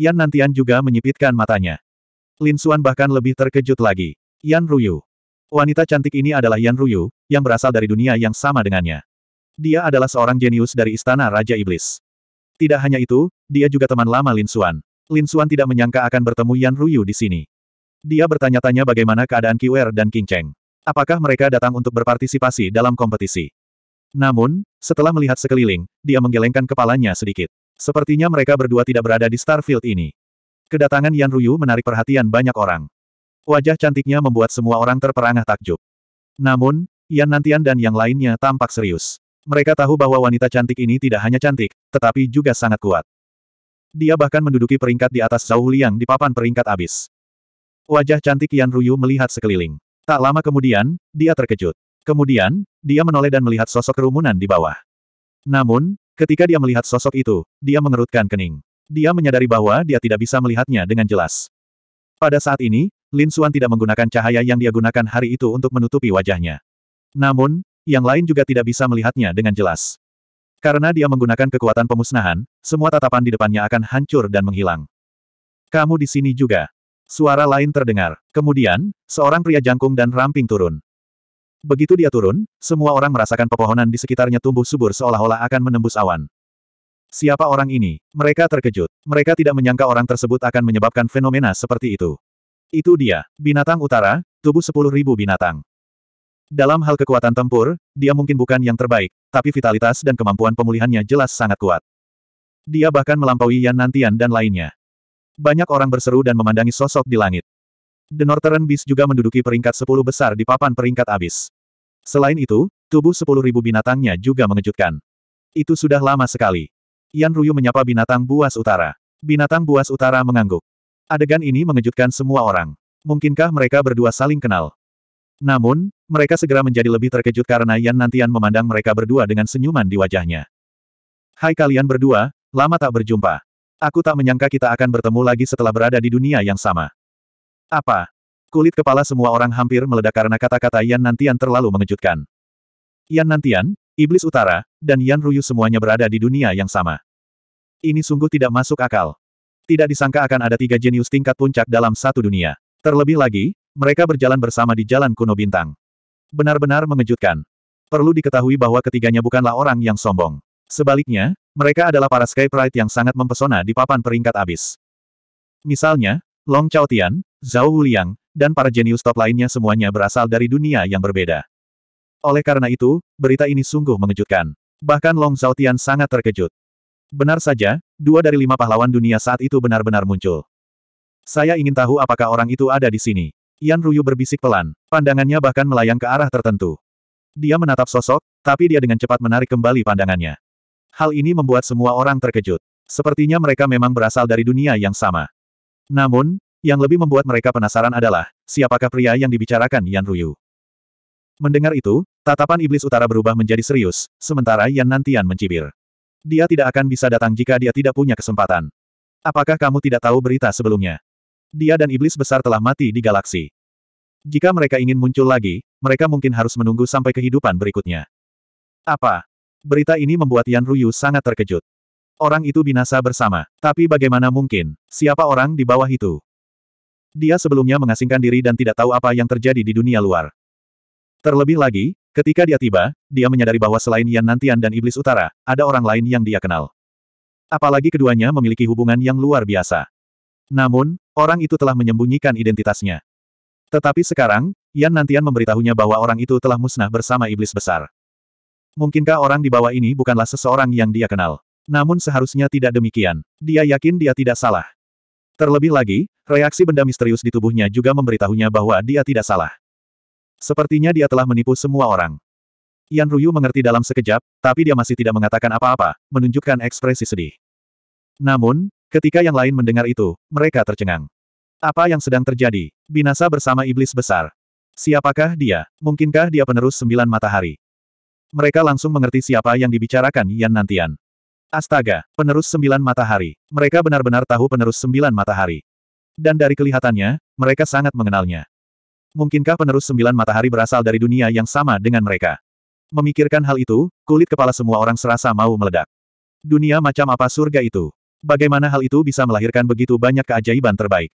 Yan Nantian juga menyipitkan matanya. Lin Xuan bahkan lebih terkejut lagi. Yan Ruyu. Wanita cantik ini adalah Yan Ruyu, yang berasal dari dunia yang sama dengannya. Dia adalah seorang jenius dari Istana Raja Iblis. Tidak hanya itu, dia juga teman lama Lin Xuan. Lin Xuan tidak menyangka akan bertemu Yan Ruyu di sini. Dia bertanya-tanya bagaimana keadaan Kiwer dan King Cheng. Apakah mereka datang untuk berpartisipasi dalam kompetisi? Namun, setelah melihat sekeliling, dia menggelengkan kepalanya sedikit. Sepertinya mereka berdua tidak berada di Starfield ini. Kedatangan Yan Ruyu menarik perhatian banyak orang. Wajah cantiknya membuat semua orang terperangah takjub. Namun, Yan Nantian dan yang lainnya tampak serius. Mereka tahu bahwa wanita cantik ini tidak hanya cantik, tetapi juga sangat kuat. Dia bahkan menduduki peringkat di atas Zhao Liang di papan peringkat abis. Wajah cantik Yan Ruyu melihat sekeliling. Tak lama kemudian, dia terkejut. Kemudian, dia menoleh dan melihat sosok kerumunan di bawah. Namun, Ketika dia melihat sosok itu, dia mengerutkan kening. Dia menyadari bahwa dia tidak bisa melihatnya dengan jelas. Pada saat ini, Lin Suan tidak menggunakan cahaya yang dia gunakan hari itu untuk menutupi wajahnya. Namun, yang lain juga tidak bisa melihatnya dengan jelas. Karena dia menggunakan kekuatan pemusnahan, semua tatapan di depannya akan hancur dan menghilang. Kamu di sini juga. Suara lain terdengar. Kemudian, seorang pria jangkung dan ramping turun. Begitu dia turun, semua orang merasakan pepohonan di sekitarnya tumbuh subur seolah-olah akan menembus awan. Siapa orang ini? Mereka terkejut. Mereka tidak menyangka orang tersebut akan menyebabkan fenomena seperti itu. Itu dia, binatang utara, tubuh sepuluh ribu binatang. Dalam hal kekuatan tempur, dia mungkin bukan yang terbaik, tapi vitalitas dan kemampuan pemulihannya jelas sangat kuat. Dia bahkan melampaui Yan Nantian dan lainnya. Banyak orang berseru dan memandangi sosok di langit. The Northern Beast juga menduduki peringkat 10 besar di papan peringkat abis. Selain itu, tubuh 10.000 binatangnya juga mengejutkan. Itu sudah lama sekali. Yan Ruyu menyapa binatang buas utara. Binatang buas utara mengangguk. Adegan ini mengejutkan semua orang. Mungkinkah mereka berdua saling kenal? Namun, mereka segera menjadi lebih terkejut karena Yan Nantian memandang mereka berdua dengan senyuman di wajahnya. Hai kalian berdua, lama tak berjumpa. Aku tak menyangka kita akan bertemu lagi setelah berada di dunia yang sama. Apa? Kulit kepala semua orang hampir meledak karena kata-kata Yan Nantian terlalu mengejutkan. Yan Nantian, Iblis Utara, dan Yan Ruyu semuanya berada di dunia yang sama. Ini sungguh tidak masuk akal. Tidak disangka akan ada tiga jenius tingkat puncak dalam satu dunia. Terlebih lagi, mereka berjalan bersama di jalan kuno bintang. Benar-benar mengejutkan. Perlu diketahui bahwa ketiganya bukanlah orang yang sombong. Sebaliknya, mereka adalah para Sky Pride yang sangat mempesona di papan peringkat abis. Misalnya, Long Chao Tian, Zhao Wuliang, dan para jenius top lainnya semuanya berasal dari dunia yang berbeda. Oleh karena itu, berita ini sungguh mengejutkan. Bahkan Long Zhao Tian sangat terkejut. Benar saja, dua dari lima pahlawan dunia saat itu benar-benar muncul. Saya ingin tahu apakah orang itu ada di sini. Yan Ruyu berbisik pelan, pandangannya bahkan melayang ke arah tertentu. Dia menatap sosok, tapi dia dengan cepat menarik kembali pandangannya. Hal ini membuat semua orang terkejut. Sepertinya mereka memang berasal dari dunia yang sama. Namun, yang lebih membuat mereka penasaran adalah, siapakah pria yang dibicarakan Yan Ruyu. Mendengar itu, tatapan iblis utara berubah menjadi serius, sementara Yan Nantian mencibir. Dia tidak akan bisa datang jika dia tidak punya kesempatan. Apakah kamu tidak tahu berita sebelumnya? Dia dan iblis besar telah mati di galaksi. Jika mereka ingin muncul lagi, mereka mungkin harus menunggu sampai kehidupan berikutnya. Apa? Berita ini membuat Yan Ruyu sangat terkejut. Orang itu binasa bersama. Tapi bagaimana mungkin? Siapa orang di bawah itu? Dia sebelumnya mengasingkan diri dan tidak tahu apa yang terjadi di dunia luar. Terlebih lagi, ketika dia tiba, dia menyadari bahwa selain Yan Nantian dan Iblis Utara, ada orang lain yang dia kenal. Apalagi keduanya memiliki hubungan yang luar biasa. Namun, orang itu telah menyembunyikan identitasnya. Tetapi sekarang, Yan Nantian memberitahunya bahwa orang itu telah musnah bersama Iblis Besar. Mungkinkah orang di bawah ini bukanlah seseorang yang dia kenal? Namun seharusnya tidak demikian. Dia yakin dia tidak salah. Terlebih lagi, reaksi benda misterius di tubuhnya juga memberitahunya bahwa dia tidak salah. Sepertinya dia telah menipu semua orang. Yan Ruyu mengerti dalam sekejap, tapi dia masih tidak mengatakan apa-apa, menunjukkan ekspresi sedih. Namun, ketika yang lain mendengar itu, mereka tercengang. Apa yang sedang terjadi? Binasa bersama iblis besar. Siapakah dia? Mungkinkah dia penerus sembilan matahari? Mereka langsung mengerti siapa yang dibicarakan Yan Nantian. Astaga, penerus sembilan matahari. Mereka benar-benar tahu penerus sembilan matahari. Dan dari kelihatannya, mereka sangat mengenalnya. Mungkinkah penerus sembilan matahari berasal dari dunia yang sama dengan mereka? Memikirkan hal itu, kulit kepala semua orang serasa mau meledak. Dunia macam apa surga itu? Bagaimana hal itu bisa melahirkan begitu banyak keajaiban terbaik?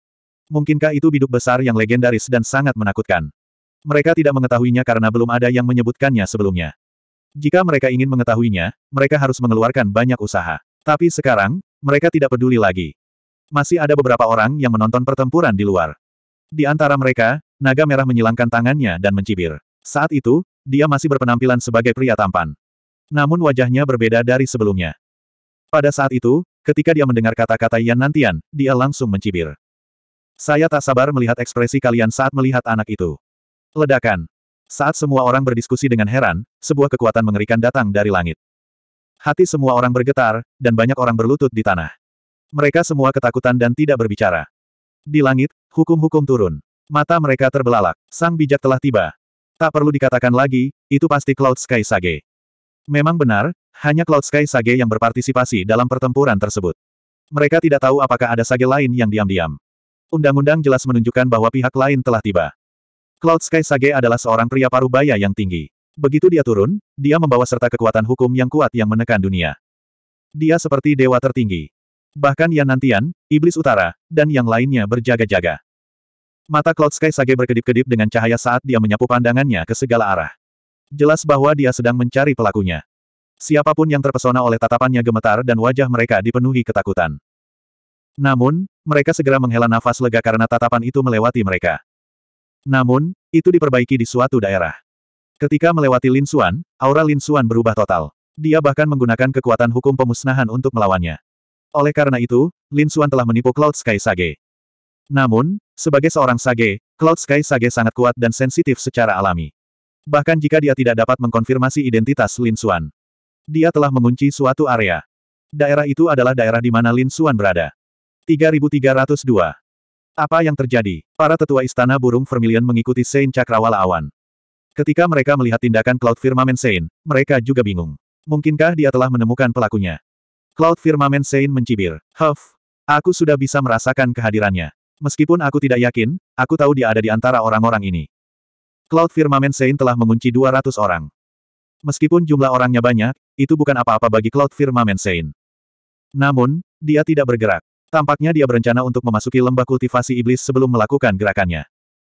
Mungkinkah itu biduk besar yang legendaris dan sangat menakutkan? Mereka tidak mengetahuinya karena belum ada yang menyebutkannya sebelumnya. Jika mereka ingin mengetahuinya, mereka harus mengeluarkan banyak usaha. Tapi sekarang, mereka tidak peduli lagi. Masih ada beberapa orang yang menonton pertempuran di luar. Di antara mereka, naga merah menyilangkan tangannya dan mencibir. Saat itu, dia masih berpenampilan sebagai pria tampan. Namun wajahnya berbeda dari sebelumnya. Pada saat itu, ketika dia mendengar kata-kata Yan Nantian, dia langsung mencibir. Saya tak sabar melihat ekspresi kalian saat melihat anak itu. Ledakan. Saat semua orang berdiskusi dengan heran, sebuah kekuatan mengerikan datang dari langit. Hati semua orang bergetar, dan banyak orang berlutut di tanah. Mereka semua ketakutan dan tidak berbicara. Di langit, hukum-hukum turun. Mata mereka terbelalak. Sang bijak telah tiba. Tak perlu dikatakan lagi, itu pasti Cloud Sky Sage. Memang benar, hanya Cloud Sky Sage yang berpartisipasi dalam pertempuran tersebut. Mereka tidak tahu apakah ada Sage lain yang diam-diam. Undang-undang jelas menunjukkan bahwa pihak lain telah tiba. Cloud Sky Sage adalah seorang pria paruh baya yang tinggi. Begitu dia turun, dia membawa serta kekuatan hukum yang kuat yang menekan dunia. Dia seperti dewa tertinggi. Bahkan Yan Nantian, Iblis Utara, dan yang lainnya berjaga-jaga. Mata Cloud Sky Sage berkedip-kedip dengan cahaya saat dia menyapu pandangannya ke segala arah. Jelas bahwa dia sedang mencari pelakunya. Siapapun yang terpesona oleh tatapannya gemetar dan wajah mereka dipenuhi ketakutan. Namun, mereka segera menghela nafas lega karena tatapan itu melewati mereka. Namun, itu diperbaiki di suatu daerah. Ketika melewati Lin Xuan, aura Lin Xuan berubah total. Dia bahkan menggunakan kekuatan hukum pemusnahan untuk melawannya. Oleh karena itu, Lin Xuan telah menipu Cloud Sky Sage. Namun, sebagai seorang Sage, Cloud Sky Sage sangat kuat dan sensitif secara alami. Bahkan jika dia tidak dapat mengkonfirmasi identitas Lin Xuan. Dia telah mengunci suatu area. Daerah itu adalah daerah di mana Lin Xuan berada. 3302 apa yang terjadi? Para tetua istana burung vermilion mengikuti Saint Cakrawala Awan. Ketika mereka melihat tindakan Cloud Firmament Saint, mereka juga bingung. Mungkinkah dia telah menemukan pelakunya? Cloud Firmament Saint mencibir. Huff! Aku sudah bisa merasakan kehadirannya. Meskipun aku tidak yakin, aku tahu dia ada di antara orang-orang ini. Cloud Firmament Saint telah mengunci 200 orang. Meskipun jumlah orangnya banyak, itu bukan apa-apa bagi Cloud Firmament Saint. Namun, dia tidak bergerak. Tampaknya dia berencana untuk memasuki lembah kultivasi iblis sebelum melakukan gerakannya.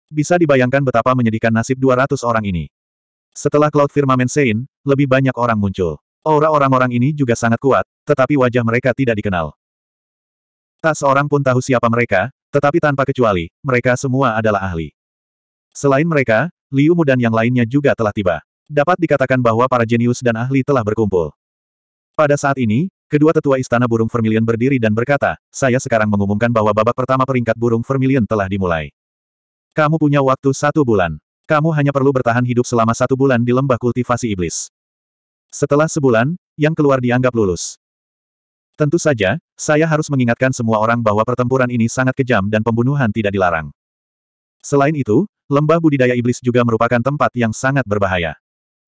Bisa dibayangkan betapa menyedihkan nasib 200 orang ini. Setelah Cloud Firmament Sein, lebih banyak orang muncul. Aura orang-orang ini juga sangat kuat, tetapi wajah mereka tidak dikenal. Tak seorang pun tahu siapa mereka, tetapi tanpa kecuali, mereka semua adalah ahli. Selain mereka, Liu Mu dan yang lainnya juga telah tiba. Dapat dikatakan bahwa para jenius dan ahli telah berkumpul. Pada saat ini, Kedua tetua istana burung vermilion berdiri dan berkata, saya sekarang mengumumkan bahwa babak pertama peringkat burung vermilion telah dimulai. Kamu punya waktu satu bulan. Kamu hanya perlu bertahan hidup selama satu bulan di lembah kultivasi iblis. Setelah sebulan, yang keluar dianggap lulus. Tentu saja, saya harus mengingatkan semua orang bahwa pertempuran ini sangat kejam dan pembunuhan tidak dilarang. Selain itu, lembah budidaya iblis juga merupakan tempat yang sangat berbahaya.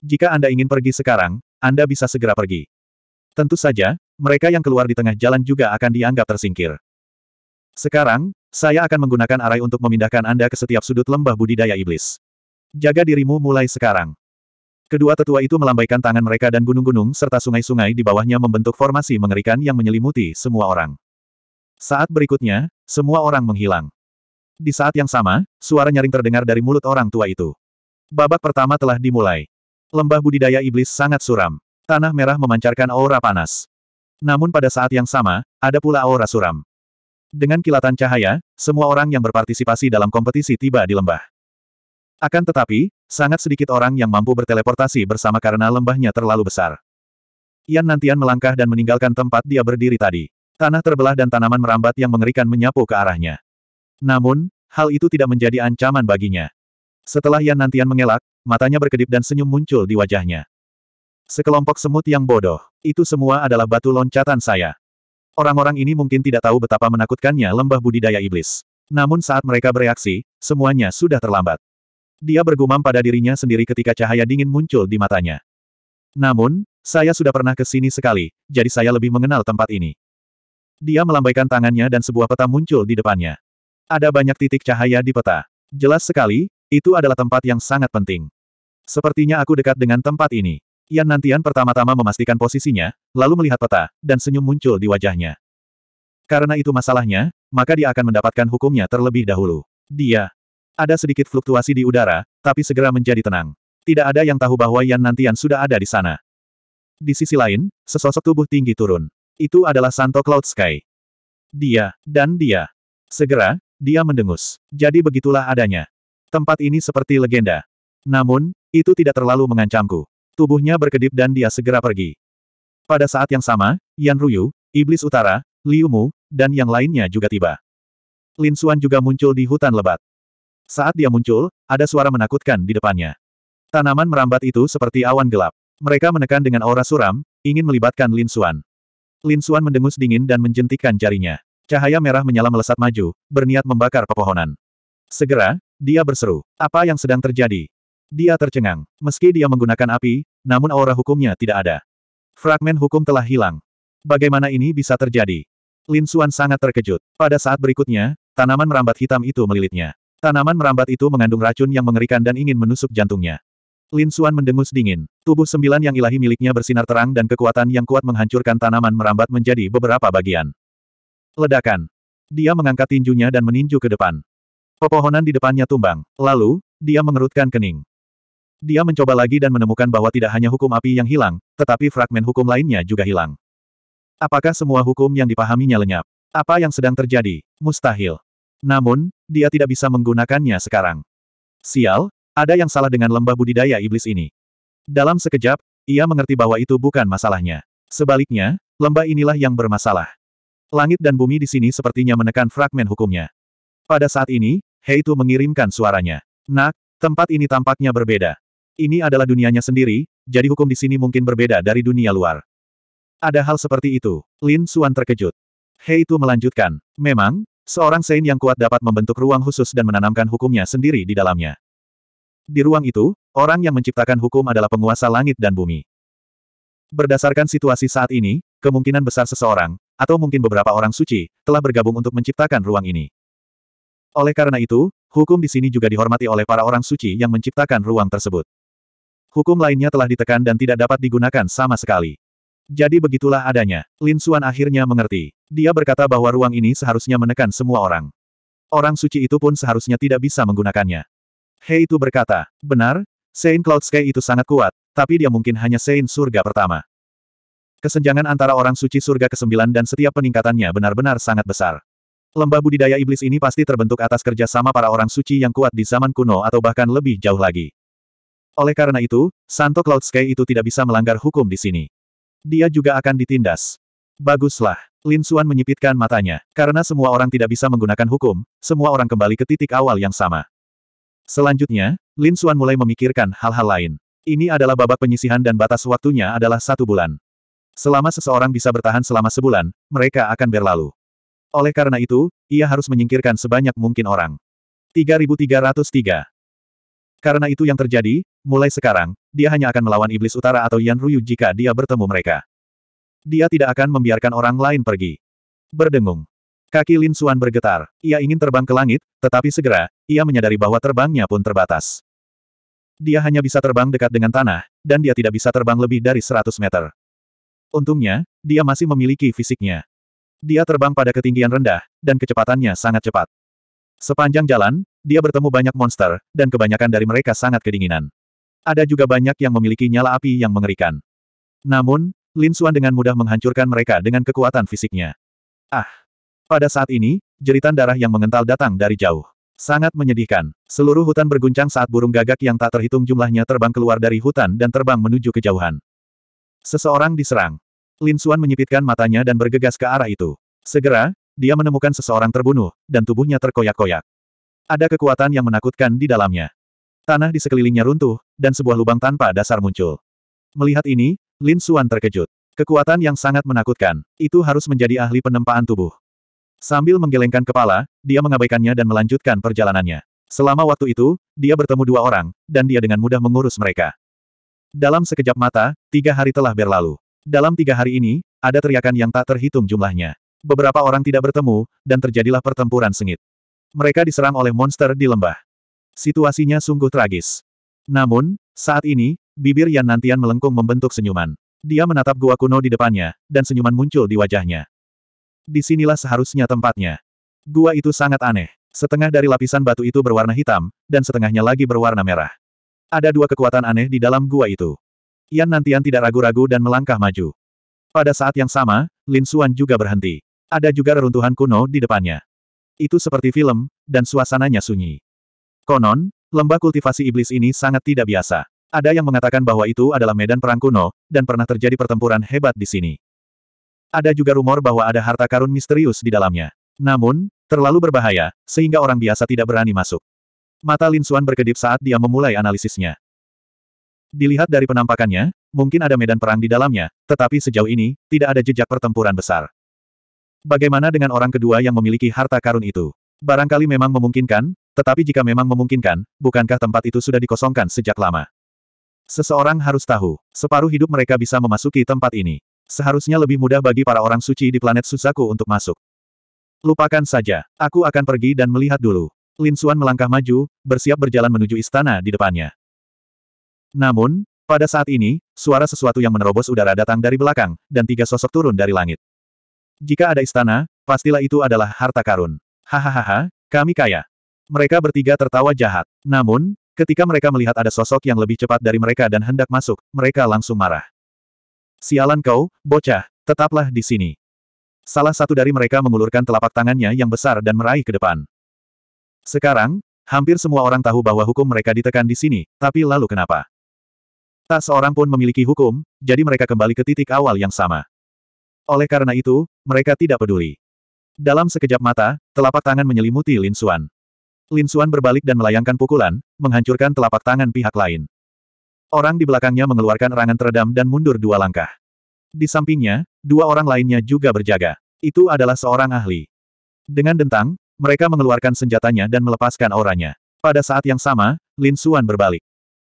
Jika Anda ingin pergi sekarang, Anda bisa segera pergi. Tentu saja, mereka yang keluar di tengah jalan juga akan dianggap tersingkir. Sekarang, saya akan menggunakan arai untuk memindahkan Anda ke setiap sudut lembah budidaya iblis. Jaga dirimu mulai sekarang. Kedua tetua itu melambaikan tangan mereka dan gunung-gunung serta sungai-sungai di bawahnya membentuk formasi mengerikan yang menyelimuti semua orang. Saat berikutnya, semua orang menghilang. Di saat yang sama, suara nyaring terdengar dari mulut orang tua itu. Babak pertama telah dimulai. Lembah budidaya iblis sangat suram. Tanah merah memancarkan aura panas. Namun pada saat yang sama, ada pula aura suram. Dengan kilatan cahaya, semua orang yang berpartisipasi dalam kompetisi tiba di lembah. Akan tetapi, sangat sedikit orang yang mampu berteleportasi bersama karena lembahnya terlalu besar. Ian Nantian melangkah dan meninggalkan tempat dia berdiri tadi. Tanah terbelah dan tanaman merambat yang mengerikan menyapu ke arahnya. Namun, hal itu tidak menjadi ancaman baginya. Setelah Ian Nantian mengelak, matanya berkedip dan senyum muncul di wajahnya. Sekelompok semut yang bodoh. Itu semua adalah batu loncatan saya. Orang-orang ini mungkin tidak tahu betapa menakutkannya lembah budidaya iblis. Namun saat mereka bereaksi, semuanya sudah terlambat. Dia bergumam pada dirinya sendiri ketika cahaya dingin muncul di matanya. Namun, saya sudah pernah ke sini sekali, jadi saya lebih mengenal tempat ini. Dia melambaikan tangannya dan sebuah peta muncul di depannya. Ada banyak titik cahaya di peta. Jelas sekali, itu adalah tempat yang sangat penting. Sepertinya aku dekat dengan tempat ini. Yan Nantian pertama-tama memastikan posisinya, lalu melihat peta, dan senyum muncul di wajahnya. Karena itu masalahnya, maka dia akan mendapatkan hukumnya terlebih dahulu. Dia. Ada sedikit fluktuasi di udara, tapi segera menjadi tenang. Tidak ada yang tahu bahwa Yan Nantian sudah ada di sana. Di sisi lain, sesosok tubuh tinggi turun. Itu adalah Santo Cloud Sky. Dia, dan dia. Segera, dia mendengus. Jadi begitulah adanya. Tempat ini seperti legenda. Namun, itu tidak terlalu mengancamku. Tubuhnya berkedip dan dia segera pergi. Pada saat yang sama, Yan Ruyu, Iblis Utara, Liu Mu, dan yang lainnya juga tiba. Lin Xuan juga muncul di hutan lebat. Saat dia muncul, ada suara menakutkan di depannya. Tanaman merambat itu seperti awan gelap. Mereka menekan dengan aura suram, ingin melibatkan Lin Xuan. Lin Xuan mendengus dingin dan menjentikkan jarinya. Cahaya merah menyala melesat maju, berniat membakar pepohonan. Segera, dia berseru. Apa yang sedang terjadi? Dia tercengang. Meski dia menggunakan api, namun aura hukumnya tidak ada. Fragmen hukum telah hilang. Bagaimana ini bisa terjadi? Lin Xuan sangat terkejut. Pada saat berikutnya, tanaman merambat hitam itu melilitnya. Tanaman merambat itu mengandung racun yang mengerikan dan ingin menusuk jantungnya. Lin Xuan mendengus dingin. Tubuh sembilan yang ilahi miliknya bersinar terang dan kekuatan yang kuat menghancurkan tanaman merambat menjadi beberapa bagian. Ledakan. Dia mengangkat tinjunya dan meninju ke depan. Pepohonan di depannya tumbang. Lalu, dia mengerutkan kening. Dia mencoba lagi dan menemukan bahwa tidak hanya hukum api yang hilang, tetapi fragmen hukum lainnya juga hilang. Apakah semua hukum yang dipahaminya lenyap? Apa yang sedang terjadi? Mustahil. Namun, dia tidak bisa menggunakannya sekarang. Sial, ada yang salah dengan lembah budidaya iblis ini. Dalam sekejap, ia mengerti bahwa itu bukan masalahnya. Sebaliknya, lembah inilah yang bermasalah. Langit dan bumi di sini sepertinya menekan fragmen hukumnya. Pada saat ini, Hei Heitu mengirimkan suaranya. Nak, tempat ini tampaknya berbeda. Ini adalah dunianya sendiri, jadi hukum di sini mungkin berbeda dari dunia luar. Ada hal seperti itu. Lin Suan terkejut. Hei itu melanjutkan. Memang, seorang Sein yang kuat dapat membentuk ruang khusus dan menanamkan hukumnya sendiri di dalamnya. Di ruang itu, orang yang menciptakan hukum adalah penguasa langit dan bumi. Berdasarkan situasi saat ini, kemungkinan besar seseorang, atau mungkin beberapa orang suci, telah bergabung untuk menciptakan ruang ini. Oleh karena itu, hukum di sini juga dihormati oleh para orang suci yang menciptakan ruang tersebut. Hukum lainnya telah ditekan dan tidak dapat digunakan sama sekali. Jadi begitulah adanya. Lin Xuan akhirnya mengerti. Dia berkata bahwa ruang ini seharusnya menekan semua orang. Orang suci itu pun seharusnya tidak bisa menggunakannya. Hei itu berkata, benar, Saint Cloud Sky itu sangat kuat, tapi dia mungkin hanya Saint Surga pertama. Kesenjangan antara orang suci surga ke-9 dan setiap peningkatannya benar-benar sangat besar. Lembah budidaya iblis ini pasti terbentuk atas kerjasama para orang suci yang kuat di zaman kuno atau bahkan lebih jauh lagi. Oleh karena itu, Santo Cloud Sky itu tidak bisa melanggar hukum di sini. Dia juga akan ditindas. Baguslah. Lin Xuan menyipitkan matanya. Karena semua orang tidak bisa menggunakan hukum, semua orang kembali ke titik awal yang sama. Selanjutnya, Lin Xuan mulai memikirkan hal-hal lain. Ini adalah babak penyisihan dan batas waktunya adalah satu bulan. Selama seseorang bisa bertahan selama sebulan, mereka akan berlalu. Oleh karena itu, ia harus menyingkirkan sebanyak mungkin orang. 3303 Karena itu yang terjadi, Mulai sekarang, dia hanya akan melawan iblis utara atau Yan Ruyu jika dia bertemu mereka. Dia tidak akan membiarkan orang lain pergi. Berdengung. Kaki Lin Suan bergetar. Ia ingin terbang ke langit, tetapi segera, ia menyadari bahwa terbangnya pun terbatas. Dia hanya bisa terbang dekat dengan tanah, dan dia tidak bisa terbang lebih dari 100 meter. Untungnya, dia masih memiliki fisiknya. Dia terbang pada ketinggian rendah, dan kecepatannya sangat cepat. Sepanjang jalan, dia bertemu banyak monster, dan kebanyakan dari mereka sangat kedinginan. Ada juga banyak yang memiliki nyala api yang mengerikan. Namun, Lin Xuan dengan mudah menghancurkan mereka dengan kekuatan fisiknya. Ah! Pada saat ini, jeritan darah yang mengental datang dari jauh. Sangat menyedihkan. Seluruh hutan berguncang saat burung gagak yang tak terhitung jumlahnya terbang keluar dari hutan dan terbang menuju kejauhan. Seseorang diserang. Lin Xuan menyipitkan matanya dan bergegas ke arah itu. Segera, dia menemukan seseorang terbunuh, dan tubuhnya terkoyak-koyak. Ada kekuatan yang menakutkan di dalamnya. Tanah di sekelilingnya runtuh, dan sebuah lubang tanpa dasar muncul. Melihat ini, Lin Xuan terkejut. Kekuatan yang sangat menakutkan, itu harus menjadi ahli penempaan tubuh. Sambil menggelengkan kepala, dia mengabaikannya dan melanjutkan perjalanannya. Selama waktu itu, dia bertemu dua orang, dan dia dengan mudah mengurus mereka. Dalam sekejap mata, tiga hari telah berlalu. Dalam tiga hari ini, ada teriakan yang tak terhitung jumlahnya. Beberapa orang tidak bertemu, dan terjadilah pertempuran sengit. Mereka diserang oleh monster di lembah. Situasinya sungguh tragis. Namun, saat ini, bibir Yan Nantian melengkung membentuk senyuman. Dia menatap gua kuno di depannya, dan senyuman muncul di wajahnya. Disinilah seharusnya tempatnya. Gua itu sangat aneh. Setengah dari lapisan batu itu berwarna hitam, dan setengahnya lagi berwarna merah. Ada dua kekuatan aneh di dalam gua itu. Yan Nantian tidak ragu-ragu dan melangkah maju. Pada saat yang sama, Lin Suan juga berhenti. Ada juga reruntuhan kuno di depannya. Itu seperti film, dan suasananya sunyi. Konon, Lembah kultivasi iblis ini sangat tidak biasa. Ada yang mengatakan bahwa itu adalah medan perang kuno, dan pernah terjadi pertempuran hebat di sini. Ada juga rumor bahwa ada harta karun misterius di dalamnya. Namun, terlalu berbahaya, sehingga orang biasa tidak berani masuk. Mata Lin Suan berkedip saat dia memulai analisisnya. Dilihat dari penampakannya, mungkin ada medan perang di dalamnya, tetapi sejauh ini, tidak ada jejak pertempuran besar. Bagaimana dengan orang kedua yang memiliki harta karun itu? Barangkali memang memungkinkan, tetapi jika memang memungkinkan, bukankah tempat itu sudah dikosongkan sejak lama? Seseorang harus tahu, separuh hidup mereka bisa memasuki tempat ini. Seharusnya lebih mudah bagi para orang suci di planet Susaku untuk masuk. Lupakan saja, aku akan pergi dan melihat dulu. Lin Xuan melangkah maju, bersiap berjalan menuju istana di depannya. Namun, pada saat ini, suara sesuatu yang menerobos udara datang dari belakang, dan tiga sosok turun dari langit. Jika ada istana, pastilah itu adalah harta karun. Hahaha, kami kaya. Mereka bertiga tertawa jahat. Namun, ketika mereka melihat ada sosok yang lebih cepat dari mereka dan hendak masuk, mereka langsung marah. Sialan kau, bocah, tetaplah di sini. Salah satu dari mereka mengulurkan telapak tangannya yang besar dan meraih ke depan. Sekarang, hampir semua orang tahu bahwa hukum mereka ditekan di sini, tapi lalu kenapa? Tak seorang pun memiliki hukum, jadi mereka kembali ke titik awal yang sama. Oleh karena itu, mereka tidak peduli. Dalam sekejap mata, telapak tangan menyelimuti Lin Suan. Lin Suan berbalik dan melayangkan pukulan, menghancurkan telapak tangan pihak lain. Orang di belakangnya mengeluarkan erangan teredam dan mundur dua langkah. Di sampingnya, dua orang lainnya juga berjaga. Itu adalah seorang ahli. Dengan dentang, mereka mengeluarkan senjatanya dan melepaskan auranya. Pada saat yang sama, Lin Suan berbalik.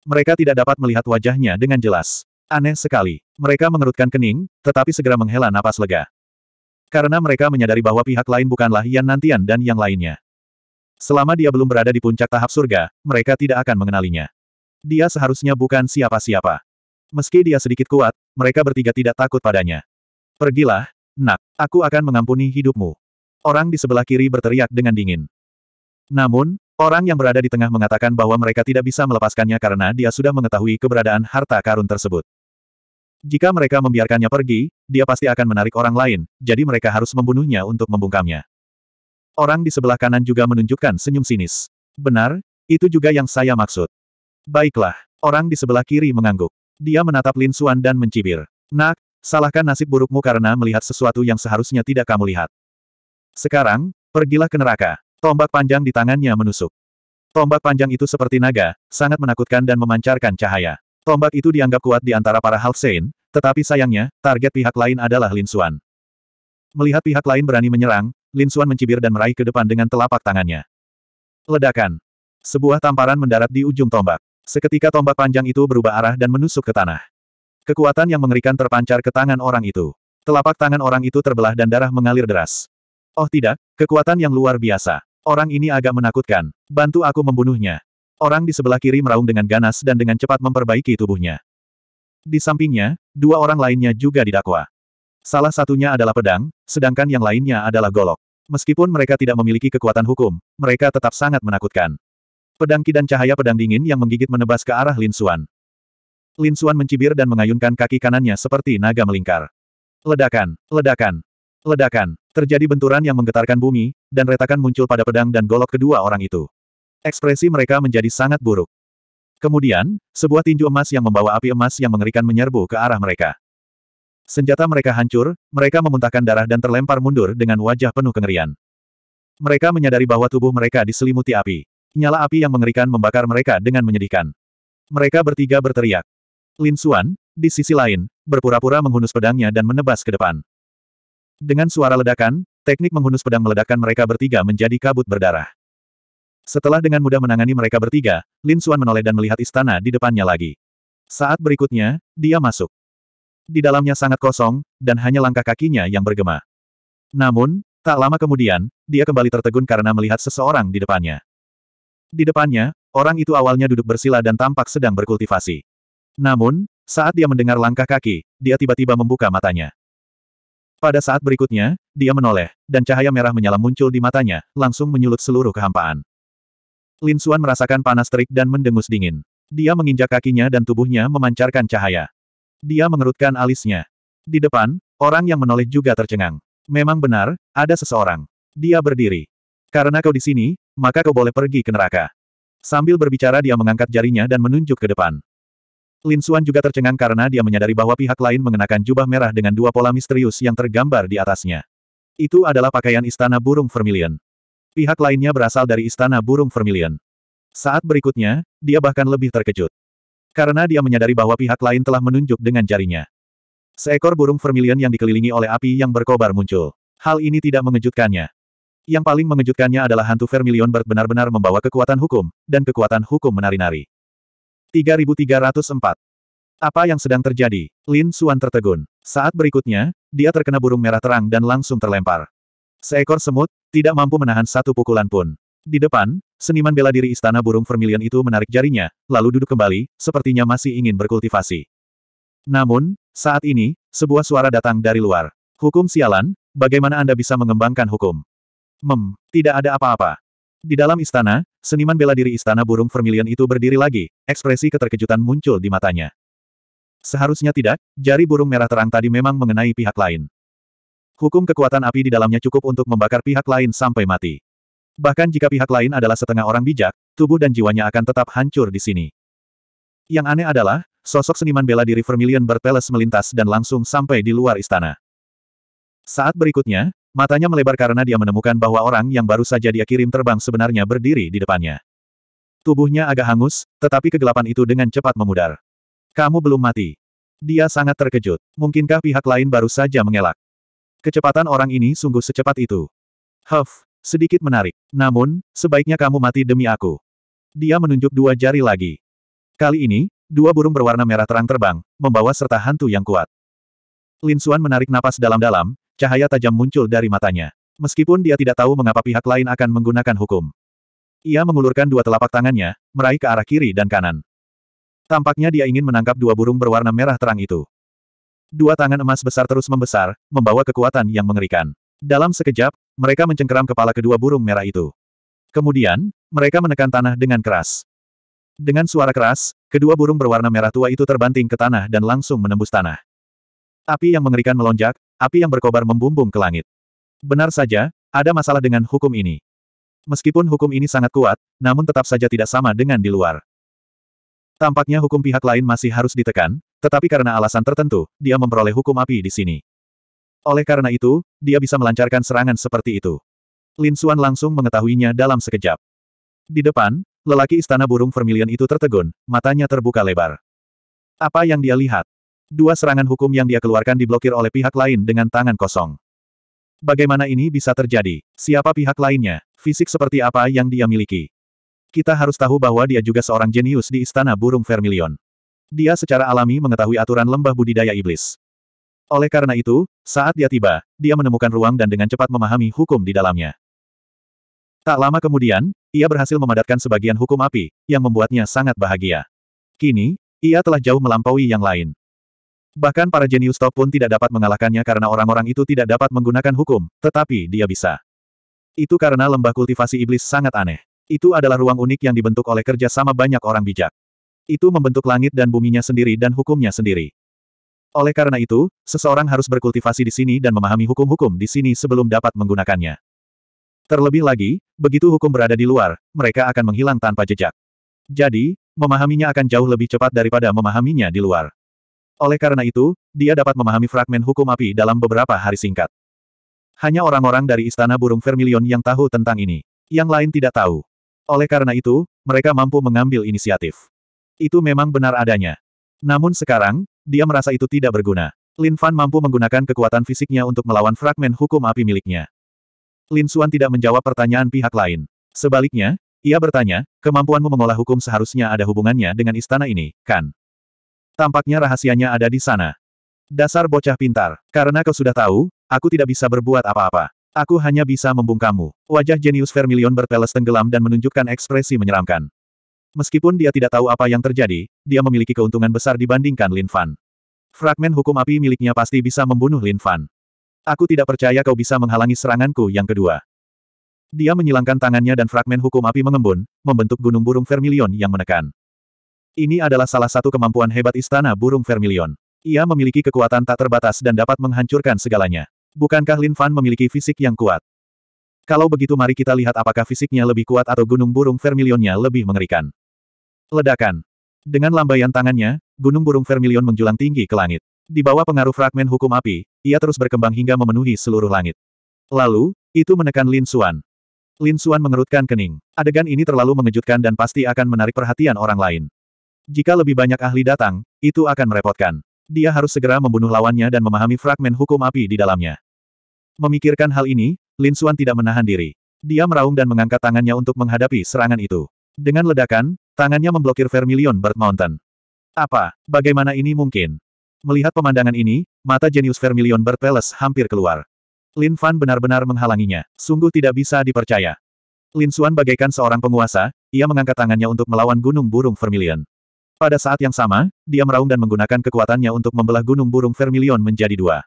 Mereka tidak dapat melihat wajahnya dengan jelas. Aneh sekali. Mereka mengerutkan kening, tetapi segera menghela napas lega. Karena mereka menyadari bahwa pihak lain bukanlah Yan Nantian dan yang lainnya. Selama dia belum berada di puncak tahap surga, mereka tidak akan mengenalinya. Dia seharusnya bukan siapa-siapa. Meski dia sedikit kuat, mereka bertiga tidak takut padanya. Pergilah, nak, aku akan mengampuni hidupmu. Orang di sebelah kiri berteriak dengan dingin. Namun, orang yang berada di tengah mengatakan bahwa mereka tidak bisa melepaskannya karena dia sudah mengetahui keberadaan harta karun tersebut. Jika mereka membiarkannya pergi, dia pasti akan menarik orang lain, jadi mereka harus membunuhnya untuk membungkamnya. Orang di sebelah kanan juga menunjukkan senyum sinis. Benar, itu juga yang saya maksud. Baiklah, orang di sebelah kiri mengangguk. Dia menatap Lin Suan dan mencibir. Nak, salahkan nasib burukmu karena melihat sesuatu yang seharusnya tidak kamu lihat. Sekarang, pergilah ke neraka. Tombak panjang di tangannya menusuk. Tombak panjang itu seperti naga, sangat menakutkan dan memancarkan cahaya. Tombak itu dianggap kuat di antara para Half Saint, tetapi sayangnya, target pihak lain adalah Lin Suan. Melihat pihak lain berani menyerang, Lin Xuan mencibir dan meraih ke depan dengan telapak tangannya. Ledakan. Sebuah tamparan mendarat di ujung tombak. Seketika tombak panjang itu berubah arah dan menusuk ke tanah. Kekuatan yang mengerikan terpancar ke tangan orang itu. Telapak tangan orang itu terbelah dan darah mengalir deras. Oh tidak, kekuatan yang luar biasa. Orang ini agak menakutkan. Bantu aku membunuhnya. Orang di sebelah kiri meraung dengan ganas dan dengan cepat memperbaiki tubuhnya. Di sampingnya, dua orang lainnya juga didakwa. Salah satunya adalah pedang, sedangkan yang lainnya adalah golok. Meskipun mereka tidak memiliki kekuatan hukum, mereka tetap sangat menakutkan. Pedang ki dan cahaya pedang dingin yang menggigit menebas ke arah Lin Xuan. Lin Xuan mencibir dan mengayunkan kaki kanannya seperti naga melingkar. Ledakan, ledakan, ledakan. Terjadi benturan yang menggetarkan bumi, dan retakan muncul pada pedang dan golok kedua orang itu. Ekspresi mereka menjadi sangat buruk. Kemudian, sebuah tinju emas yang membawa api emas yang mengerikan menyerbu ke arah mereka. Senjata mereka hancur, mereka memuntahkan darah dan terlempar mundur dengan wajah penuh kengerian. Mereka menyadari bahwa tubuh mereka diselimuti api. Nyala api yang mengerikan membakar mereka dengan menyedihkan. Mereka bertiga berteriak. Lin Xuan, di sisi lain, berpura-pura menghunus pedangnya dan menebas ke depan. Dengan suara ledakan, teknik menghunus pedang meledakkan mereka bertiga menjadi kabut berdarah. Setelah dengan mudah menangani mereka bertiga, Lin Xuan menoleh dan melihat istana di depannya lagi. Saat berikutnya, dia masuk. Di dalamnya sangat kosong, dan hanya langkah kakinya yang bergema. Namun, tak lama kemudian, dia kembali tertegun karena melihat seseorang di depannya. Di depannya, orang itu awalnya duduk bersila dan tampak sedang berkultivasi. Namun, saat dia mendengar langkah kaki, dia tiba-tiba membuka matanya. Pada saat berikutnya, dia menoleh, dan cahaya merah menyala muncul di matanya, langsung menyulut seluruh kehampaan. Lin Xuan merasakan panas terik dan mendengus dingin. Dia menginjak kakinya dan tubuhnya memancarkan cahaya. Dia mengerutkan alisnya. Di depan, orang yang menoleh juga tercengang. Memang benar, ada seseorang. Dia berdiri. Karena kau di sini, maka kau boleh pergi ke neraka. Sambil berbicara dia mengangkat jarinya dan menunjuk ke depan. Lin Suan juga tercengang karena dia menyadari bahwa pihak lain mengenakan jubah merah dengan dua pola misterius yang tergambar di atasnya. Itu adalah pakaian Istana Burung Vermilion. Pihak lainnya berasal dari Istana Burung Vermilion. Saat berikutnya, dia bahkan lebih terkejut. Karena dia menyadari bahwa pihak lain telah menunjuk dengan jarinya. Seekor burung vermilion yang dikelilingi oleh api yang berkobar muncul. Hal ini tidak mengejutkannya. Yang paling mengejutkannya adalah hantu vermilion Bert benar-benar membawa kekuatan hukum, dan kekuatan hukum menari-nari. 3304. Apa yang sedang terjadi? Lin Suan tertegun. Saat berikutnya, dia terkena burung merah terang dan langsung terlempar. Seekor semut, tidak mampu menahan satu pukulan pun. Di depan, seniman bela diri istana burung vermilion itu menarik jarinya, lalu duduk kembali, sepertinya masih ingin berkultivasi. Namun, saat ini, sebuah suara datang dari luar. Hukum sialan, bagaimana Anda bisa mengembangkan hukum? Mem, tidak ada apa-apa. Di dalam istana, seniman bela diri istana burung vermilion itu berdiri lagi, ekspresi keterkejutan muncul di matanya. Seharusnya tidak, jari burung merah terang tadi memang mengenai pihak lain. Hukum kekuatan api di dalamnya cukup untuk membakar pihak lain sampai mati. Bahkan jika pihak lain adalah setengah orang bijak, tubuh dan jiwanya akan tetap hancur di sini. Yang aneh adalah, sosok seniman bela diri Vermilion Berpeles melintas dan langsung sampai di luar istana. Saat berikutnya, matanya melebar karena dia menemukan bahwa orang yang baru saja dia kirim terbang sebenarnya berdiri di depannya. Tubuhnya agak hangus, tetapi kegelapan itu dengan cepat memudar. Kamu belum mati. Dia sangat terkejut. Mungkinkah pihak lain baru saja mengelak? Kecepatan orang ini sungguh secepat itu. Huff, Sedikit menarik. Namun, sebaiknya kamu mati demi aku. Dia menunjuk dua jari lagi. Kali ini, dua burung berwarna merah terang terbang, membawa serta hantu yang kuat. Lin Xuan menarik napas dalam-dalam, cahaya tajam muncul dari matanya. Meskipun dia tidak tahu mengapa pihak lain akan menggunakan hukum. Ia mengulurkan dua telapak tangannya, meraih ke arah kiri dan kanan. Tampaknya dia ingin menangkap dua burung berwarna merah terang itu. Dua tangan emas besar terus membesar, membawa kekuatan yang mengerikan. Dalam sekejap, mereka mencengkeram kepala kedua burung merah itu. Kemudian, mereka menekan tanah dengan keras. Dengan suara keras, kedua burung berwarna merah tua itu terbanting ke tanah dan langsung menembus tanah. Api yang mengerikan melonjak, api yang berkobar membumbung ke langit. Benar saja, ada masalah dengan hukum ini. Meskipun hukum ini sangat kuat, namun tetap saja tidak sama dengan di luar. Tampaknya hukum pihak lain masih harus ditekan, tetapi karena alasan tertentu, dia memperoleh hukum api di sini. Oleh karena itu, dia bisa melancarkan serangan seperti itu. Lin Xuan langsung mengetahuinya dalam sekejap. Di depan, lelaki istana burung vermilion itu tertegun, matanya terbuka lebar. Apa yang dia lihat? Dua serangan hukum yang dia keluarkan diblokir oleh pihak lain dengan tangan kosong. Bagaimana ini bisa terjadi? Siapa pihak lainnya? Fisik seperti apa yang dia miliki? Kita harus tahu bahwa dia juga seorang jenius di Istana Burung Vermilion. Dia secara alami mengetahui aturan lembah budidaya iblis. Oleh karena itu, saat dia tiba, dia menemukan ruang dan dengan cepat memahami hukum di dalamnya. Tak lama kemudian, ia berhasil memadatkan sebagian hukum api, yang membuatnya sangat bahagia. Kini, ia telah jauh melampaui yang lain. Bahkan para jenius top pun tidak dapat mengalahkannya karena orang-orang itu tidak dapat menggunakan hukum, tetapi dia bisa. Itu karena lembah kultivasi iblis sangat aneh. Itu adalah ruang unik yang dibentuk oleh kerja sama banyak orang bijak. Itu membentuk langit dan buminya sendiri dan hukumnya sendiri. Oleh karena itu, seseorang harus berkultivasi di sini dan memahami hukum-hukum di sini sebelum dapat menggunakannya. Terlebih lagi, begitu hukum berada di luar, mereka akan menghilang tanpa jejak. Jadi, memahaminya akan jauh lebih cepat daripada memahaminya di luar. Oleh karena itu, dia dapat memahami fragmen hukum api dalam beberapa hari singkat. Hanya orang-orang dari Istana Burung Vermilion yang tahu tentang ini. Yang lain tidak tahu. Oleh karena itu, mereka mampu mengambil inisiatif. Itu memang benar adanya. Namun sekarang, dia merasa itu tidak berguna. Lin Fan mampu menggunakan kekuatan fisiknya untuk melawan fragmen hukum api miliknya. Lin Xuan tidak menjawab pertanyaan pihak lain. Sebaliknya, ia bertanya, kemampuanmu mengolah hukum seharusnya ada hubungannya dengan istana ini, kan? Tampaknya rahasianya ada di sana. Dasar bocah pintar, karena kau sudah tahu, aku tidak bisa berbuat apa-apa. Aku hanya bisa membungkamu. Wajah jenius Vermilion berpeles tenggelam dan menunjukkan ekspresi menyeramkan. Meskipun dia tidak tahu apa yang terjadi, dia memiliki keuntungan besar dibandingkan Lin Fan. Fragmen hukum api miliknya pasti bisa membunuh Lin Fan. Aku tidak percaya kau bisa menghalangi seranganku yang kedua. Dia menyilangkan tangannya dan fragmen hukum api mengembun, membentuk gunung burung vermilion yang menekan. Ini adalah salah satu kemampuan hebat istana burung vermilion. Ia memiliki kekuatan tak terbatas dan dapat menghancurkan segalanya. Bukankah Lin Fan memiliki fisik yang kuat? Kalau begitu mari kita lihat apakah fisiknya lebih kuat atau gunung burung vermilionnya lebih mengerikan. Ledakan. Dengan lambaian tangannya, gunung burung vermilion menjulang tinggi ke langit. Di bawah pengaruh fragmen hukum api, ia terus berkembang hingga memenuhi seluruh langit. Lalu, itu menekan Lin Suan. Lin Suan mengerutkan kening. Adegan ini terlalu mengejutkan dan pasti akan menarik perhatian orang lain. Jika lebih banyak ahli datang, itu akan merepotkan. Dia harus segera membunuh lawannya dan memahami fragmen hukum api di dalamnya. Memikirkan hal ini, Lin Xuan tidak menahan diri. Dia meraung dan mengangkat tangannya untuk menghadapi serangan itu. Dengan ledakan, tangannya memblokir Vermilion Bird Mountain. Apa? Bagaimana ini mungkin? Melihat pemandangan ini, mata jenius Vermilion Bird Palace hampir keluar. Lin Fan benar-benar menghalanginya. Sungguh tidak bisa dipercaya. Lin Xuan bagaikan seorang penguasa, ia mengangkat tangannya untuk melawan gunung burung Vermilion. Pada saat yang sama, dia meraung dan menggunakan kekuatannya untuk membelah gunung burung Vermilion menjadi dua.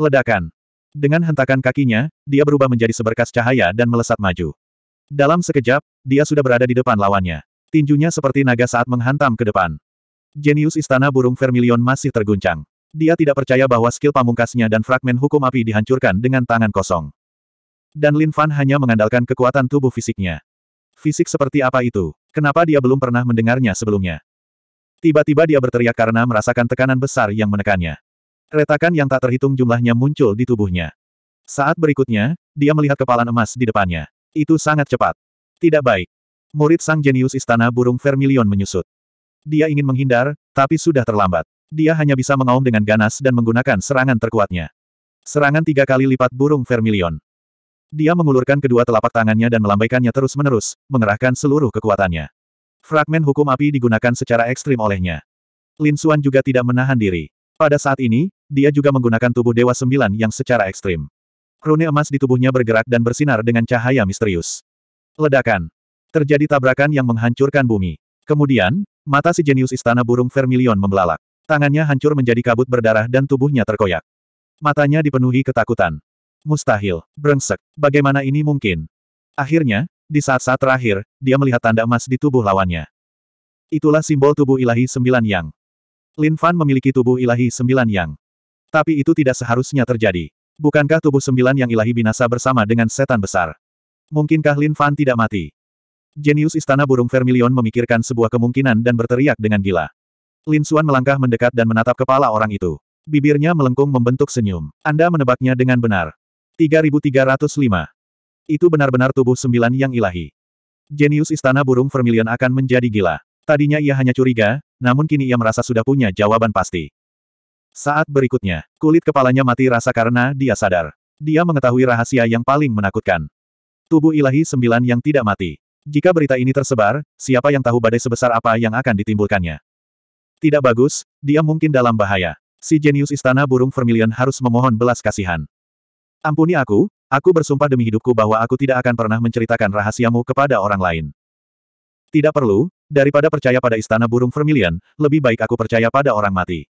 Ledakan. Dengan hentakan kakinya, dia berubah menjadi seberkas cahaya dan melesat maju. Dalam sekejap, dia sudah berada di depan lawannya. Tinjunya seperti naga saat menghantam ke depan. Jenius Istana Burung Vermilion masih terguncang. Dia tidak percaya bahwa skill pamungkasnya dan fragmen hukum api dihancurkan dengan tangan kosong. Dan Lin Fan hanya mengandalkan kekuatan tubuh fisiknya. Fisik seperti apa itu? Kenapa dia belum pernah mendengarnya sebelumnya? Tiba-tiba dia berteriak karena merasakan tekanan besar yang menekannya. Retakan yang tak terhitung jumlahnya muncul di tubuhnya. Saat berikutnya, dia melihat kepalan emas di depannya. Itu sangat cepat. Tidak baik. Murid sang jenius istana burung Vermilion menyusut. Dia ingin menghindar, tapi sudah terlambat. Dia hanya bisa mengaum dengan ganas dan menggunakan serangan terkuatnya. Serangan tiga kali lipat burung Vermilion. Dia mengulurkan kedua telapak tangannya dan melambaikannya terus-menerus, mengerahkan seluruh kekuatannya. Fragmen hukum api digunakan secara ekstrim olehnya. Lin Suan juga tidak menahan diri. Pada saat ini, dia juga menggunakan tubuh Dewa Sembilan yang secara ekstrim. Rune emas di tubuhnya bergerak dan bersinar dengan cahaya misterius. Ledakan. Terjadi tabrakan yang menghancurkan bumi. Kemudian, mata si jenius istana burung vermilion membelalak. Tangannya hancur menjadi kabut berdarah dan tubuhnya terkoyak. Matanya dipenuhi ketakutan. Mustahil, brengsek, bagaimana ini mungkin? Akhirnya, di saat-saat terakhir, dia melihat tanda emas di tubuh lawannya. Itulah simbol tubuh ilahi sembilan yang. Lin Fan memiliki tubuh ilahi sembilan yang. Tapi itu tidak seharusnya terjadi. Bukankah tubuh sembilan yang ilahi binasa bersama dengan setan besar? Mungkinkah Lin Fan tidak mati? Jenius Istana Burung Vermilion memikirkan sebuah kemungkinan dan berteriak dengan gila. Lin Xuan melangkah mendekat dan menatap kepala orang itu. Bibirnya melengkung membentuk senyum. Anda menebaknya dengan benar. 3305. Itu benar-benar tubuh sembilan yang ilahi. Jenius Istana Burung Vermilion akan menjadi gila. Tadinya ia hanya curiga, namun kini ia merasa sudah punya jawaban pasti. Saat berikutnya, kulit kepalanya mati rasa karena dia sadar. Dia mengetahui rahasia yang paling menakutkan. Tubuh ilahi sembilan yang tidak mati. Jika berita ini tersebar, siapa yang tahu badai sebesar apa yang akan ditimbulkannya. Tidak bagus, dia mungkin dalam bahaya. Si jenius istana burung vermilion harus memohon belas kasihan. Ampuni aku, aku bersumpah demi hidupku bahwa aku tidak akan pernah menceritakan rahasiamu kepada orang lain. Tidak perlu, Daripada percaya pada istana burung vermilion, lebih baik aku percaya pada orang mati.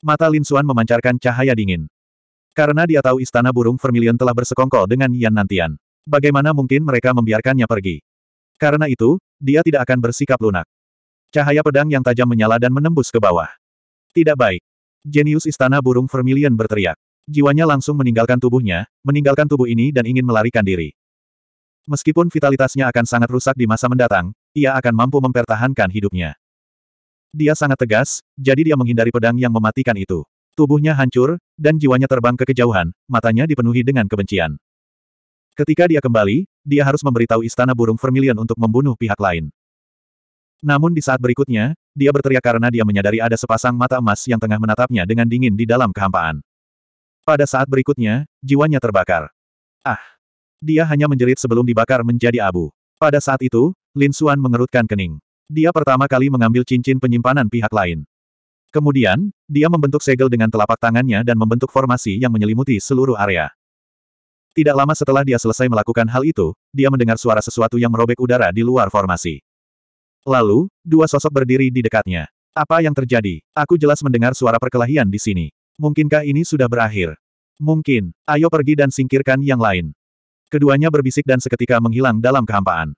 Mata Lin Xuan memancarkan cahaya dingin. Karena dia tahu istana burung vermilion telah bersekongkol dengan Yan Nantian. Bagaimana mungkin mereka membiarkannya pergi? Karena itu, dia tidak akan bersikap lunak. Cahaya pedang yang tajam menyala dan menembus ke bawah. Tidak baik. Jenius istana burung vermilion berteriak. Jiwanya langsung meninggalkan tubuhnya, meninggalkan tubuh ini dan ingin melarikan diri. Meskipun vitalitasnya akan sangat rusak di masa mendatang, ia akan mampu mempertahankan hidupnya. Dia sangat tegas, jadi dia menghindari pedang yang mematikan itu. Tubuhnya hancur, dan jiwanya terbang ke kejauhan, matanya dipenuhi dengan kebencian. Ketika dia kembali, dia harus memberitahu istana burung vermilion untuk membunuh pihak lain. Namun di saat berikutnya, dia berteriak karena dia menyadari ada sepasang mata emas yang tengah menatapnya dengan dingin di dalam kehampaan. Pada saat berikutnya, jiwanya terbakar. Ah! Dia hanya menjerit sebelum dibakar menjadi abu. Pada saat itu, Lin Xuan mengerutkan kening. Dia pertama kali mengambil cincin penyimpanan pihak lain. Kemudian, dia membentuk segel dengan telapak tangannya dan membentuk formasi yang menyelimuti seluruh area. Tidak lama setelah dia selesai melakukan hal itu, dia mendengar suara sesuatu yang merobek udara di luar formasi. Lalu, dua sosok berdiri di dekatnya. Apa yang terjadi? Aku jelas mendengar suara perkelahian di sini. Mungkinkah ini sudah berakhir? Mungkin. Ayo pergi dan singkirkan yang lain. Keduanya berbisik dan seketika menghilang dalam kehampaan.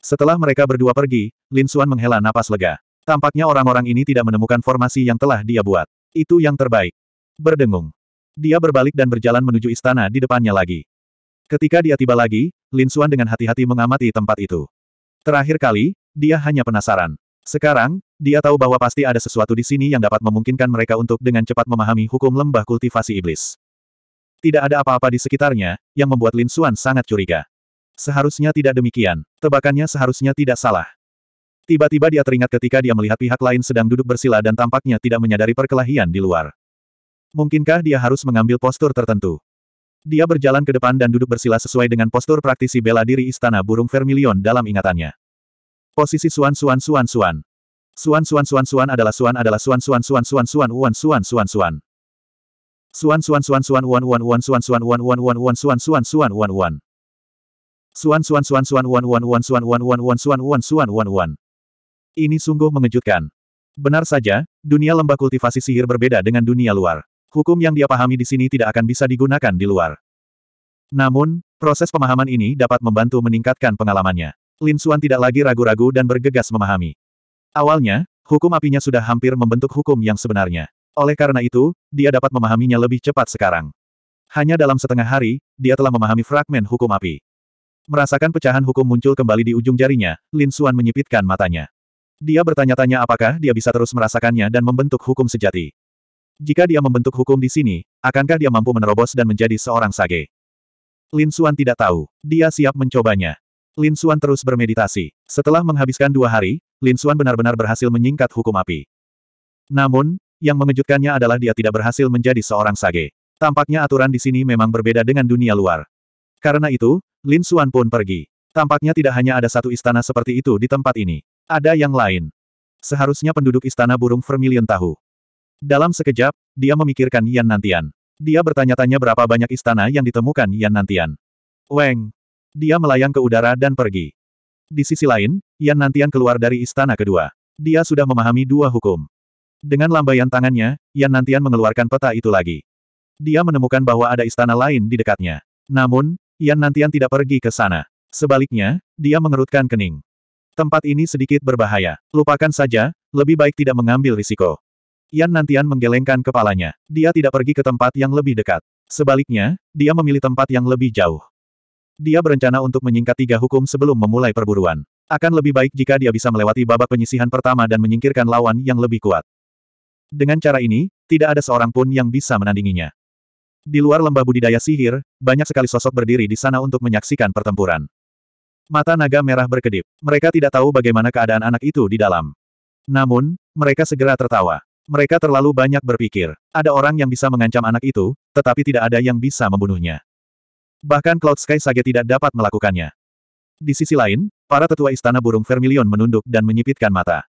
Setelah mereka berdua pergi, Lin Xuan menghela napas lega. Tampaknya orang-orang ini tidak menemukan formasi yang telah dia buat. Itu yang terbaik. Berdengung. Dia berbalik dan berjalan menuju istana di depannya lagi. Ketika dia tiba lagi, Lin Xuan dengan hati-hati mengamati tempat itu. Terakhir kali, dia hanya penasaran. Sekarang, dia tahu bahwa pasti ada sesuatu di sini yang dapat memungkinkan mereka untuk dengan cepat memahami hukum lembah kultivasi iblis. Tidak ada apa-apa di sekitarnya, yang membuat Lin Xuan sangat curiga. Seharusnya tidak demikian. Tebakannya seharusnya tidak salah. Tiba-tiba dia teringat ketika dia melihat pihak lain sedang duduk bersila dan tampaknya tidak menyadari perkelahian di luar. Mungkinkah dia harus mengambil postur tertentu? Dia berjalan ke depan dan duduk bersila sesuai dengan postur praktisi bela diri istana burung vermilion dalam ingatannya. Posisi suan suan suan suan. Suan suan suan suan adalah suan adalah suan suan suan suan suan suan suan suan suan suan. Suan suan suan suan wan wan wan suan suan wan wan wan uan suan suan suan wan wan. Suan suan suan suan wan wan wan suan wan wan wan suan wan suan wan wan. Ini sungguh mengejutkan. Benar saja, dunia lembah kultivasi sihir berbeda dengan dunia luar. Hukum yang dia pahami di sini tidak akan bisa digunakan di luar. Namun, proses pemahaman ini dapat membantu meningkatkan pengalamannya. Lin Suan tidak lagi ragu-ragu dan bergegas memahami. Awalnya, hukum apinya sudah hampir membentuk hukum yang sebenarnya. Oleh karena itu, dia dapat memahaminya lebih cepat sekarang. Hanya dalam setengah hari, dia telah memahami fragmen hukum api. Merasakan pecahan hukum muncul kembali di ujung jarinya, Lin Suan menyipitkan matanya. Dia bertanya-tanya apakah dia bisa terus merasakannya dan membentuk hukum sejati. Jika dia membentuk hukum di sini, akankah dia mampu menerobos dan menjadi seorang sage? Lin Suan tidak tahu. Dia siap mencobanya. Lin Suan terus bermeditasi. Setelah menghabiskan dua hari, Lin Suan benar-benar berhasil menyingkat hukum api. Namun, yang mengejutkannya adalah dia tidak berhasil menjadi seorang sage. Tampaknya aturan di sini memang berbeda dengan dunia luar. Karena itu, Lin Xuan pun pergi. Tampaknya tidak hanya ada satu istana seperti itu di tempat ini. Ada yang lain. Seharusnya penduduk istana burung vermilion tahu. Dalam sekejap, dia memikirkan Yan Nantian. Dia bertanya-tanya berapa banyak istana yang ditemukan Yan Nantian. Weng! Dia melayang ke udara dan pergi. Di sisi lain, Yan Nantian keluar dari istana kedua. Dia sudah memahami dua hukum. Dengan lambaian tangannya, Yan Nantian mengeluarkan peta itu lagi. Dia menemukan bahwa ada istana lain di dekatnya. Namun, Yan Nantian tidak pergi ke sana. Sebaliknya, dia mengerutkan kening. Tempat ini sedikit berbahaya. Lupakan saja, lebih baik tidak mengambil risiko. Yan Nantian menggelengkan kepalanya. Dia tidak pergi ke tempat yang lebih dekat. Sebaliknya, dia memilih tempat yang lebih jauh. Dia berencana untuk menyingkat tiga hukum sebelum memulai perburuan. Akan lebih baik jika dia bisa melewati babak penyisihan pertama dan menyingkirkan lawan yang lebih kuat. Dengan cara ini, tidak ada seorang pun yang bisa menandinginya. Di luar lembah budidaya sihir, banyak sekali sosok berdiri di sana untuk menyaksikan pertempuran. Mata naga merah berkedip. Mereka tidak tahu bagaimana keadaan anak itu di dalam. Namun, mereka segera tertawa. Mereka terlalu banyak berpikir. Ada orang yang bisa mengancam anak itu, tetapi tidak ada yang bisa membunuhnya. Bahkan Cloud Sky Sage tidak dapat melakukannya. Di sisi lain, para tetua istana burung vermilion menunduk dan menyipitkan mata.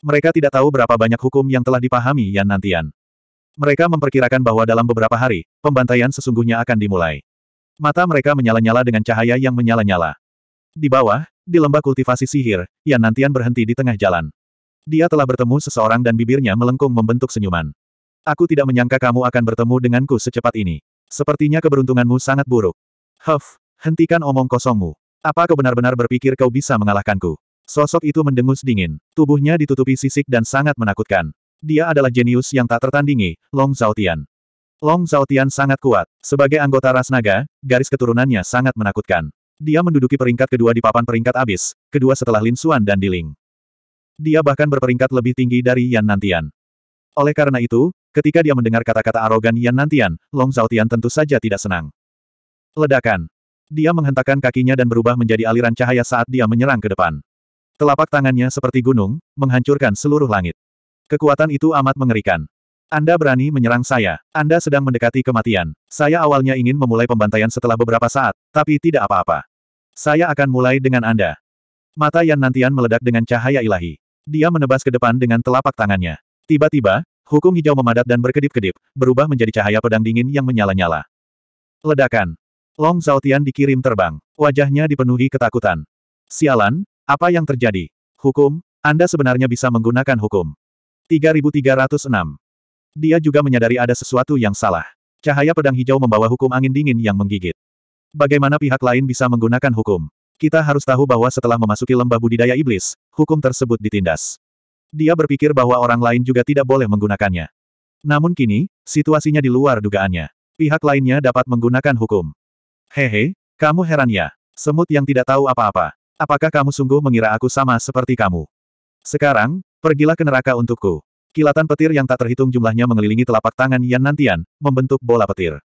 Mereka tidak tahu berapa banyak hukum yang telah dipahami Yan Nantian. Mereka memperkirakan bahwa dalam beberapa hari, pembantaian sesungguhnya akan dimulai. Mata mereka menyala-nyala dengan cahaya yang menyala-nyala. Di bawah, di lembah kultivasi sihir, Yan Nantian berhenti di tengah jalan. Dia telah bertemu seseorang dan bibirnya melengkung membentuk senyuman. Aku tidak menyangka kamu akan bertemu denganku secepat ini. Sepertinya keberuntunganmu sangat buruk. Huff, hentikan omong kosongmu. Apa kau benar-benar berpikir kau bisa mengalahkanku? Sosok itu mendengus dingin. Tubuhnya ditutupi sisik dan sangat menakutkan. Dia adalah jenius yang tak tertandingi, Long Zhaotian. Long Zhaotian sangat kuat. Sebagai anggota ras naga, garis keturunannya sangat menakutkan. Dia menduduki peringkat kedua di papan peringkat abis, kedua setelah Lin Xuan dan Diling. Dia bahkan berperingkat lebih tinggi dari Yan Nantian. Oleh karena itu, ketika dia mendengar kata-kata arogan Yan Nantian, Long Zhaotian tentu saja tidak senang. Ledakan. Dia menghentakkan kakinya dan berubah menjadi aliran cahaya saat dia menyerang ke depan. Telapak tangannya seperti gunung, menghancurkan seluruh langit. Kekuatan itu amat mengerikan. Anda berani menyerang saya. Anda sedang mendekati kematian. Saya awalnya ingin memulai pembantaian setelah beberapa saat, tapi tidak apa-apa. Saya akan mulai dengan Anda. Mata Yan Nantian meledak dengan cahaya ilahi. Dia menebas ke depan dengan telapak tangannya. Tiba-tiba, hukum hijau memadat dan berkedip-kedip, berubah menjadi cahaya pedang dingin yang menyala-nyala. Ledakan. Long Zhaotian dikirim terbang. Wajahnya dipenuhi ketakutan. Sialan, apa yang terjadi? Hukum, Anda sebenarnya bisa menggunakan hukum. 3306. Dia juga menyadari ada sesuatu yang salah. Cahaya pedang hijau membawa hukum angin dingin yang menggigit. Bagaimana pihak lain bisa menggunakan hukum? Kita harus tahu bahwa setelah memasuki lembah budidaya iblis, hukum tersebut ditindas. Dia berpikir bahwa orang lain juga tidak boleh menggunakannya. Namun kini, situasinya di luar dugaannya. Pihak lainnya dapat menggunakan hukum. Hehe, kamu heran ya? Semut yang tidak tahu apa-apa. Apakah kamu sungguh mengira aku sama seperti kamu? Sekarang, pergilah ke neraka untukku. Kilatan petir yang tak terhitung jumlahnya mengelilingi telapak tangan Yan Nantian, membentuk bola petir.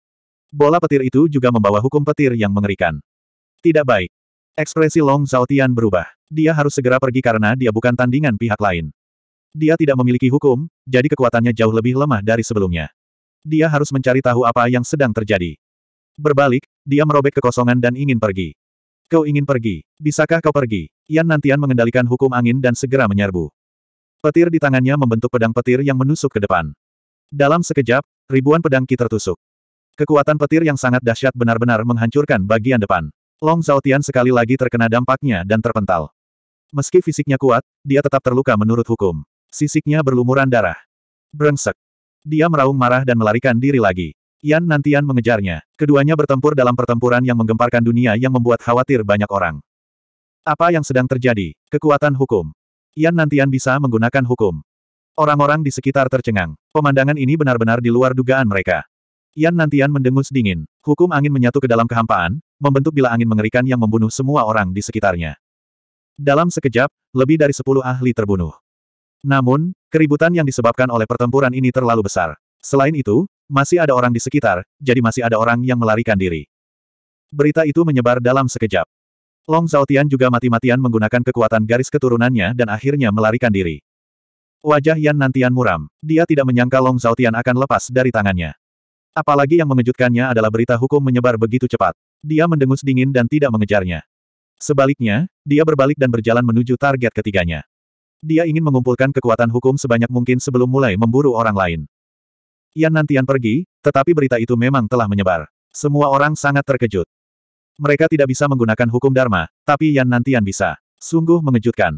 Bola petir itu juga membawa hukum petir yang mengerikan. Tidak baik. Ekspresi Long Zhaotian berubah. Dia harus segera pergi karena dia bukan tandingan pihak lain. Dia tidak memiliki hukum, jadi kekuatannya jauh lebih lemah dari sebelumnya. Dia harus mencari tahu apa yang sedang terjadi. Berbalik, dia merobek kekosongan dan ingin pergi. Kau ingin pergi. Bisakah kau pergi? Yan Nantian mengendalikan hukum angin dan segera menyerbu. Petir di tangannya membentuk pedang petir yang menusuk ke depan. Dalam sekejap, ribuan pedang Ki tertusuk. Kekuatan petir yang sangat dahsyat benar-benar menghancurkan bagian depan. Long Zhaotian sekali lagi terkena dampaknya dan terpental. Meski fisiknya kuat, dia tetap terluka menurut hukum. Sisiknya berlumuran darah. Brengsek. Dia meraung marah dan melarikan diri lagi. Yan Nantian mengejarnya. Keduanya bertempur dalam pertempuran yang menggemparkan dunia yang membuat khawatir banyak orang. Apa yang sedang terjadi? Kekuatan hukum. Yan Nantian bisa menggunakan hukum. Orang-orang di sekitar tercengang. Pemandangan ini benar-benar di luar dugaan mereka. Yan Nantian mendengus dingin. Hukum angin menyatu ke dalam kehampaan, membentuk bila angin mengerikan yang membunuh semua orang di sekitarnya. Dalam sekejap, lebih dari sepuluh ahli terbunuh. Namun, keributan yang disebabkan oleh pertempuran ini terlalu besar. Selain itu, masih ada orang di sekitar, jadi masih ada orang yang melarikan diri. Berita itu menyebar dalam sekejap. Long Zhaotian juga mati-matian menggunakan kekuatan garis keturunannya dan akhirnya melarikan diri. Wajah Yan Nantian muram. Dia tidak menyangka Long Zhaotian akan lepas dari tangannya. Apalagi yang mengejutkannya adalah berita hukum menyebar begitu cepat. Dia mendengus dingin dan tidak mengejarnya. Sebaliknya, dia berbalik dan berjalan menuju target ketiganya. Dia ingin mengumpulkan kekuatan hukum sebanyak mungkin sebelum mulai memburu orang lain. Yan Nantian pergi, tetapi berita itu memang telah menyebar. Semua orang sangat terkejut. Mereka tidak bisa menggunakan hukum Dharma, tapi Yan Nantian bisa. Sungguh mengejutkan.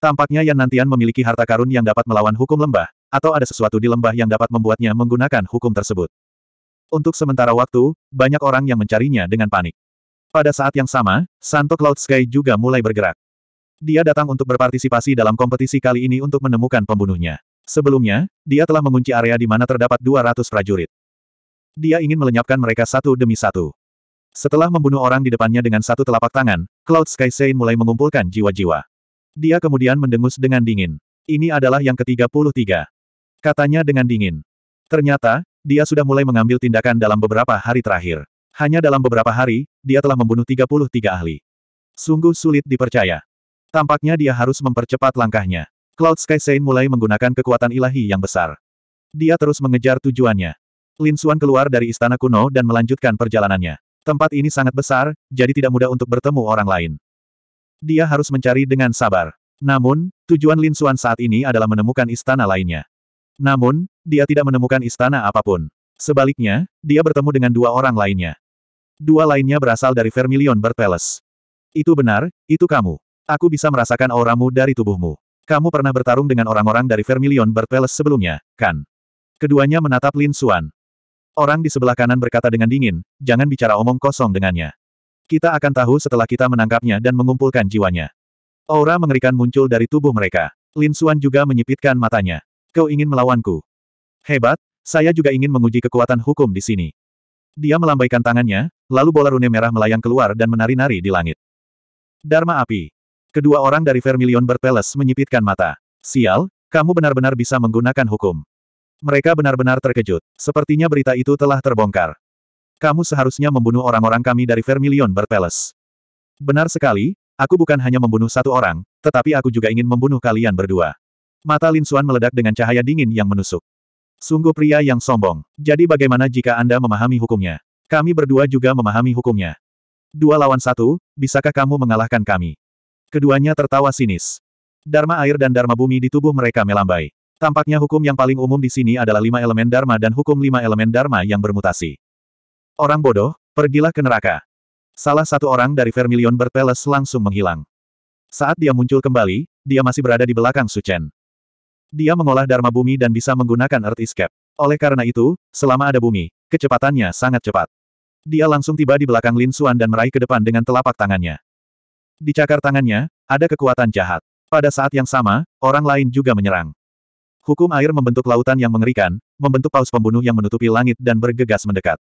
Tampaknya Yan Nantian memiliki harta karun yang dapat melawan hukum lembah, atau ada sesuatu di lembah yang dapat membuatnya menggunakan hukum tersebut. Untuk sementara waktu, banyak orang yang mencarinya dengan panik. Pada saat yang sama, Santo Cloud Sky juga mulai bergerak. Dia datang untuk berpartisipasi dalam kompetisi kali ini untuk menemukan pembunuhnya. Sebelumnya, dia telah mengunci area di mana terdapat 200 prajurit. Dia ingin melenyapkan mereka satu demi satu. Setelah membunuh orang di depannya dengan satu telapak tangan, Cloud Sky Sein mulai mengumpulkan jiwa-jiwa. Dia kemudian mendengus dengan dingin. Ini adalah yang ke-33. Katanya dengan dingin. Ternyata, dia sudah mulai mengambil tindakan dalam beberapa hari terakhir. Hanya dalam beberapa hari, dia telah membunuh 33 ahli. Sungguh sulit dipercaya. Tampaknya dia harus mempercepat langkahnya. Cloud Sky Saint mulai menggunakan kekuatan ilahi yang besar. Dia terus mengejar tujuannya. Lin Suan keluar dari istana kuno dan melanjutkan perjalanannya. Tempat ini sangat besar, jadi tidak mudah untuk bertemu orang lain. Dia harus mencari dengan sabar. Namun, tujuan Lin Suan saat ini adalah menemukan istana lainnya. Namun, dia tidak menemukan istana apapun. Sebaliknya, dia bertemu dengan dua orang lainnya. Dua lainnya berasal dari Vermilion Bird Palace. Itu benar, itu kamu. Aku bisa merasakan auramu dari tubuhmu. Kamu pernah bertarung dengan orang-orang dari Vermilion Bird sebelumnya, kan? Keduanya menatap Lin Xuan. Orang di sebelah kanan berkata dengan dingin, jangan bicara omong kosong dengannya. Kita akan tahu setelah kita menangkapnya dan mengumpulkan jiwanya. Aura mengerikan muncul dari tubuh mereka. Lin Xuan juga menyipitkan matanya. Kau ingin melawanku? Hebat, saya juga ingin menguji kekuatan hukum di sini. Dia melambaikan tangannya, lalu bola rune merah melayang keluar dan menari-nari di langit. Dharma api. Kedua orang dari Vermilion Berpeles menyipitkan mata. Sial, kamu benar-benar bisa menggunakan hukum. Mereka benar-benar terkejut. Sepertinya berita itu telah terbongkar. Kamu seharusnya membunuh orang-orang kami dari Vermilion Berpeles. Benar sekali, aku bukan hanya membunuh satu orang, tetapi aku juga ingin membunuh kalian berdua. Mata Lin Suan meledak dengan cahaya dingin yang menusuk. Sungguh pria yang sombong. Jadi bagaimana jika Anda memahami hukumnya? Kami berdua juga memahami hukumnya. Dua lawan satu, bisakah kamu mengalahkan kami? Keduanya tertawa sinis. Dharma air dan dharma bumi di tubuh mereka melambai. Tampaknya hukum yang paling umum di sini adalah lima elemen dharma dan hukum lima elemen dharma yang bermutasi. Orang bodoh, pergilah ke neraka. Salah satu orang dari Vermilion Berpeles langsung menghilang. Saat dia muncul kembali, dia masih berada di belakang Suchen. Dia mengolah dharma bumi dan bisa menggunakan Earth Escape. Oleh karena itu, selama ada bumi, kecepatannya sangat cepat. Dia langsung tiba di belakang Lin Xuan dan meraih ke depan dengan telapak tangannya. Di cakar tangannya, ada kekuatan jahat. Pada saat yang sama, orang lain juga menyerang. Hukum air membentuk lautan yang mengerikan, membentuk paus pembunuh yang menutupi langit dan bergegas mendekat.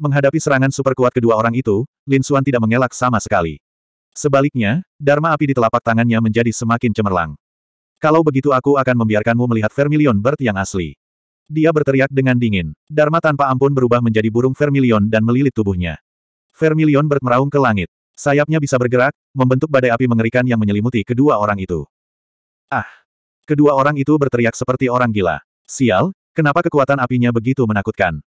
Menghadapi serangan super kuat kedua orang itu, Lin Xuan tidak mengelak sama sekali. Sebaliknya, Dharma api di telapak tangannya menjadi semakin cemerlang. Kalau begitu aku akan membiarkanmu melihat Vermilion Bird yang asli. Dia berteriak dengan dingin. Dharma tanpa ampun berubah menjadi burung Vermilion dan melilit tubuhnya. Vermilion Bird meraung ke langit. Sayapnya bisa bergerak, membentuk badai api mengerikan yang menyelimuti kedua orang itu. Ah! Kedua orang itu berteriak seperti orang gila. Sial, kenapa kekuatan apinya begitu menakutkan?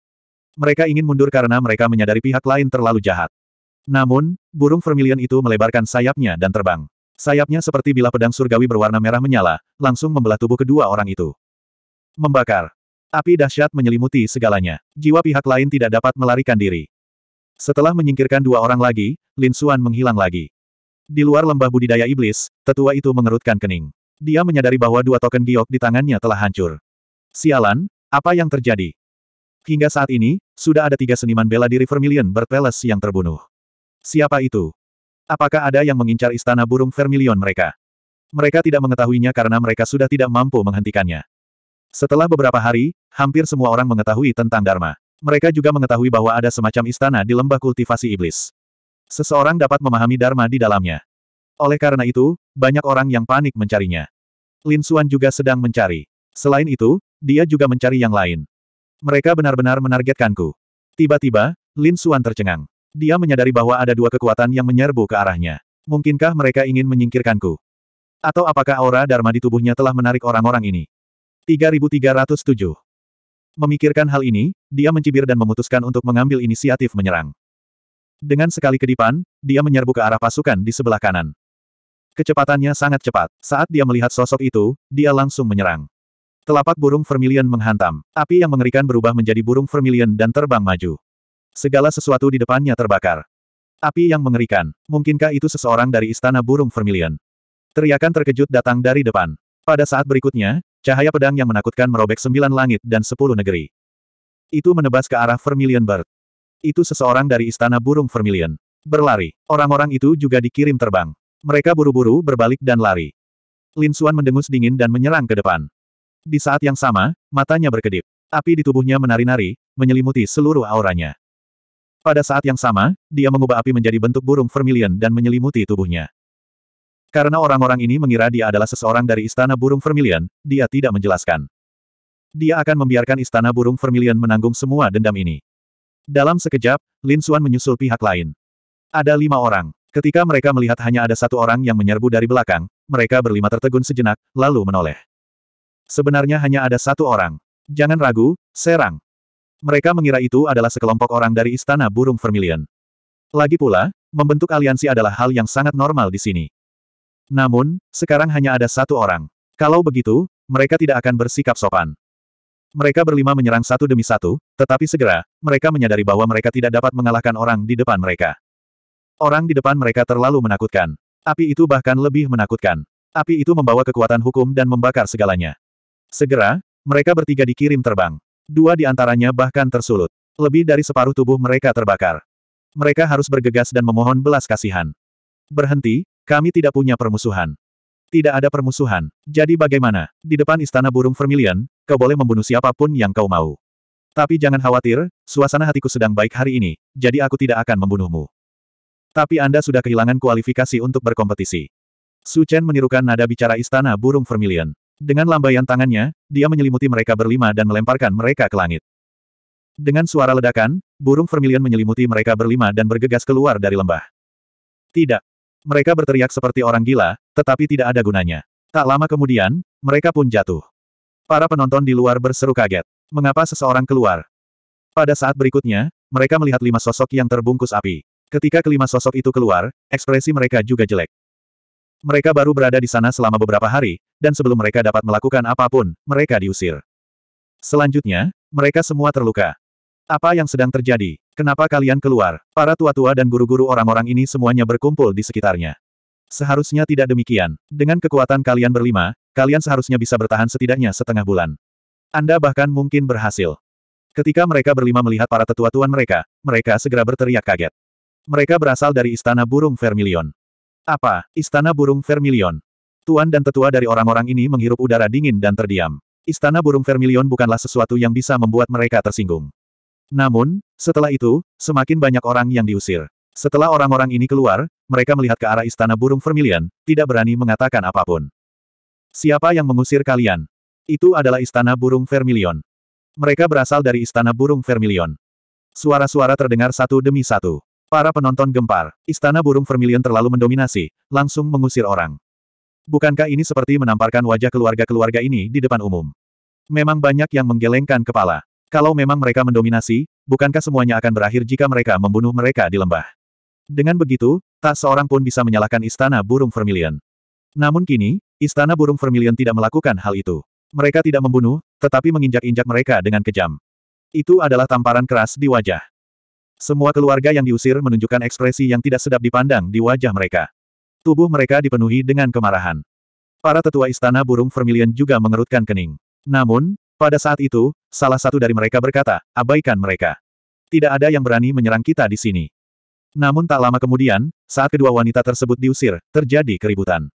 Mereka ingin mundur karena mereka menyadari pihak lain terlalu jahat. Namun, burung vermilion itu melebarkan sayapnya dan terbang. Sayapnya seperti bila pedang surgawi berwarna merah menyala, langsung membelah tubuh kedua orang itu. Membakar. Api dahsyat menyelimuti segalanya. Jiwa pihak lain tidak dapat melarikan diri. Setelah menyingkirkan dua orang lagi, Lin Suan menghilang lagi. Di luar lembah budidaya iblis, tetua itu mengerutkan kening. Dia menyadari bahwa dua token giok di tangannya telah hancur. Sialan, apa yang terjadi? Hingga saat ini, sudah ada tiga seniman bela diri Vermilion Berpeles yang terbunuh. Siapa itu? Apakah ada yang mengincar istana burung Vermilion mereka? Mereka tidak mengetahuinya karena mereka sudah tidak mampu menghentikannya. Setelah beberapa hari, hampir semua orang mengetahui tentang Dharma. Mereka juga mengetahui bahwa ada semacam istana di lembah kultivasi iblis. Seseorang dapat memahami Dharma di dalamnya. Oleh karena itu, banyak orang yang panik mencarinya. Lin Xuan juga sedang mencari. Selain itu, dia juga mencari yang lain. Mereka benar-benar menargetkanku. Tiba-tiba, Lin Xuan tercengang. Dia menyadari bahwa ada dua kekuatan yang menyerbu ke arahnya. Mungkinkah mereka ingin menyingkirkanku? Atau apakah aura Dharma di tubuhnya telah menarik orang-orang ini? 3307 Memikirkan hal ini, dia mencibir dan memutuskan untuk mengambil inisiatif menyerang. Dengan sekali kedipan, dia menyerbu ke arah pasukan di sebelah kanan. Kecepatannya sangat cepat. Saat dia melihat sosok itu, dia langsung menyerang. Telapak burung vermilion menghantam. Api yang mengerikan berubah menjadi burung vermilion dan terbang maju. Segala sesuatu di depannya terbakar. Api yang mengerikan. Mungkinkah itu seseorang dari istana burung vermilion? Teriakan terkejut datang dari depan. Pada saat berikutnya, Cahaya pedang yang menakutkan merobek sembilan langit dan sepuluh negeri. Itu menebas ke arah Vermilion Bird. Itu seseorang dari istana burung Vermilion. Berlari. Orang-orang itu juga dikirim terbang. Mereka buru-buru berbalik dan lari. Lin Xuan mendengus dingin dan menyerang ke depan. Di saat yang sama, matanya berkedip. Api di tubuhnya menari-nari, menyelimuti seluruh auranya. Pada saat yang sama, dia mengubah api menjadi bentuk burung vermilion dan menyelimuti tubuhnya. Karena orang-orang ini mengira dia adalah seseorang dari Istana Burung Vermilion, dia tidak menjelaskan. Dia akan membiarkan Istana Burung Vermilion menanggung semua dendam ini. Dalam sekejap, Lin Suan menyusul pihak lain. Ada lima orang. Ketika mereka melihat hanya ada satu orang yang menyerbu dari belakang, mereka berlima tertegun sejenak, lalu menoleh. Sebenarnya hanya ada satu orang. Jangan ragu, serang. Mereka mengira itu adalah sekelompok orang dari Istana Burung Vermilion. Lagi pula, membentuk aliansi adalah hal yang sangat normal di sini. Namun, sekarang hanya ada satu orang. Kalau begitu, mereka tidak akan bersikap sopan. Mereka berlima menyerang satu demi satu, tetapi segera, mereka menyadari bahwa mereka tidak dapat mengalahkan orang di depan mereka. Orang di depan mereka terlalu menakutkan. Api itu bahkan lebih menakutkan. Api itu membawa kekuatan hukum dan membakar segalanya. Segera, mereka bertiga dikirim terbang. Dua di antaranya bahkan tersulut. Lebih dari separuh tubuh mereka terbakar. Mereka harus bergegas dan memohon belas kasihan. Berhenti, kami tidak punya permusuhan. Tidak ada permusuhan. Jadi bagaimana? Di depan istana burung vermilion, kau boleh membunuh siapapun yang kau mau. Tapi jangan khawatir, suasana hatiku sedang baik hari ini, jadi aku tidak akan membunuhmu. Tapi Anda sudah kehilangan kualifikasi untuk berkompetisi. Su Chen menirukan nada bicara istana burung vermilion. Dengan lambaian tangannya, dia menyelimuti mereka berlima dan melemparkan mereka ke langit. Dengan suara ledakan, burung vermilion menyelimuti mereka berlima dan bergegas keluar dari lembah. Tidak, mereka berteriak seperti orang gila, tetapi tidak ada gunanya. Tak lama kemudian, mereka pun jatuh. Para penonton di luar berseru kaget. Mengapa seseorang keluar? Pada saat berikutnya, mereka melihat lima sosok yang terbungkus api. Ketika kelima sosok itu keluar, ekspresi mereka juga jelek. Mereka baru berada di sana selama beberapa hari, dan sebelum mereka dapat melakukan apapun, mereka diusir. Selanjutnya, mereka semua terluka. Apa yang sedang terjadi? Kenapa kalian keluar? Para tua-tua dan guru-guru orang-orang ini semuanya berkumpul di sekitarnya. Seharusnya tidak demikian. Dengan kekuatan kalian berlima, kalian seharusnya bisa bertahan setidaknya setengah bulan. Anda bahkan mungkin berhasil. Ketika mereka berlima melihat para tetua tuan mereka, mereka segera berteriak kaget. Mereka berasal dari Istana Burung Vermilion. Apa? Istana Burung Vermilion? Tuan dan tetua dari orang-orang ini menghirup udara dingin dan terdiam. Istana Burung Vermilion bukanlah sesuatu yang bisa membuat mereka tersinggung. Namun, setelah itu, semakin banyak orang yang diusir. Setelah orang-orang ini keluar, mereka melihat ke arah istana burung vermilion, tidak berani mengatakan apapun. Siapa yang mengusir kalian? Itu adalah istana burung vermilion. Mereka berasal dari istana burung vermilion. Suara-suara terdengar satu demi satu. Para penonton gempar, istana burung vermilion terlalu mendominasi, langsung mengusir orang. Bukankah ini seperti menamparkan wajah keluarga-keluarga ini di depan umum? Memang banyak yang menggelengkan kepala. Kalau memang mereka mendominasi, bukankah semuanya akan berakhir jika mereka membunuh mereka di lembah? Dengan begitu, tak seorang pun bisa menyalahkan Istana Burung Vermilion. Namun kini, Istana Burung Vermilion tidak melakukan hal itu. Mereka tidak membunuh, tetapi menginjak-injak mereka dengan kejam. Itu adalah tamparan keras di wajah. Semua keluarga yang diusir menunjukkan ekspresi yang tidak sedap dipandang di wajah mereka. Tubuh mereka dipenuhi dengan kemarahan. Para tetua istana burung vermilion juga mengerutkan kening. Namun, pada saat itu, salah satu dari mereka berkata, abaikan mereka. Tidak ada yang berani menyerang kita di sini. Namun tak lama kemudian, saat kedua wanita tersebut diusir, terjadi keributan.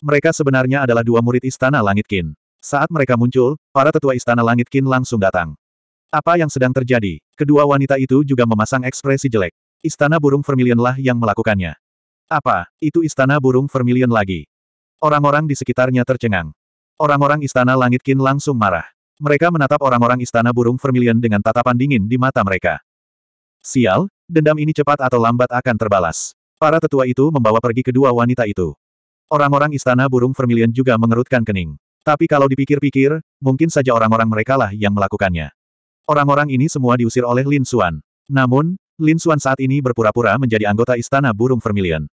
Mereka sebenarnya adalah dua murid Istana Langit Kin. Saat mereka muncul, para tetua Istana Langit Kin langsung datang. Apa yang sedang terjadi? Kedua wanita itu juga memasang ekspresi jelek. Istana Burung Vermilion lah yang melakukannya. Apa, itu Istana Burung Vermilion lagi? Orang-orang di sekitarnya tercengang. Orang-orang Istana Langit Kin langsung marah. Mereka menatap orang-orang istana burung vermilion dengan tatapan dingin di mata mereka. Sial, dendam ini cepat atau lambat akan terbalas. Para tetua itu membawa pergi kedua wanita itu. Orang-orang istana burung vermilion juga mengerutkan kening. Tapi kalau dipikir-pikir, mungkin saja orang-orang mereka lah yang melakukannya. Orang-orang ini semua diusir oleh Lin Xuan. Namun, Lin Xuan saat ini berpura-pura menjadi anggota istana burung vermilion.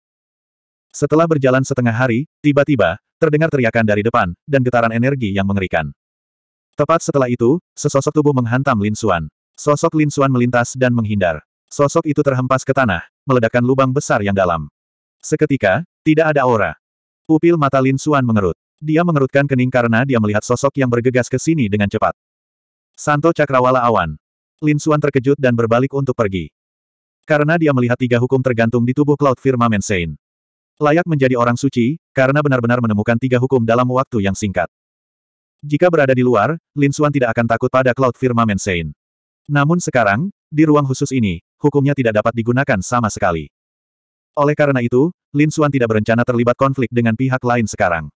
Setelah berjalan setengah hari, tiba-tiba, terdengar teriakan dari depan, dan getaran energi yang mengerikan. Tepat setelah itu, sesosok tubuh menghantam Lin Xuan. Sosok Lin Xuan melintas dan menghindar. Sosok itu terhempas ke tanah, meledakkan lubang besar yang dalam. Seketika, tidak ada aura. Pupil mata Lin Xuan mengerut. Dia mengerutkan kening karena dia melihat sosok yang bergegas ke sini dengan cepat. Santo Cakrawala Awan. Lin Xuan terkejut dan berbalik untuk pergi. Karena dia melihat tiga hukum tergantung di tubuh Cloud Firmament Saint. Layak menjadi orang suci, karena benar-benar menemukan tiga hukum dalam waktu yang singkat. Jika berada di luar, Lin Suan tidak akan takut pada Cloud Firmament Saint. Namun sekarang, di ruang khusus ini, hukumnya tidak dapat digunakan sama sekali. Oleh karena itu, Lin Suan tidak berencana terlibat konflik dengan pihak lain sekarang.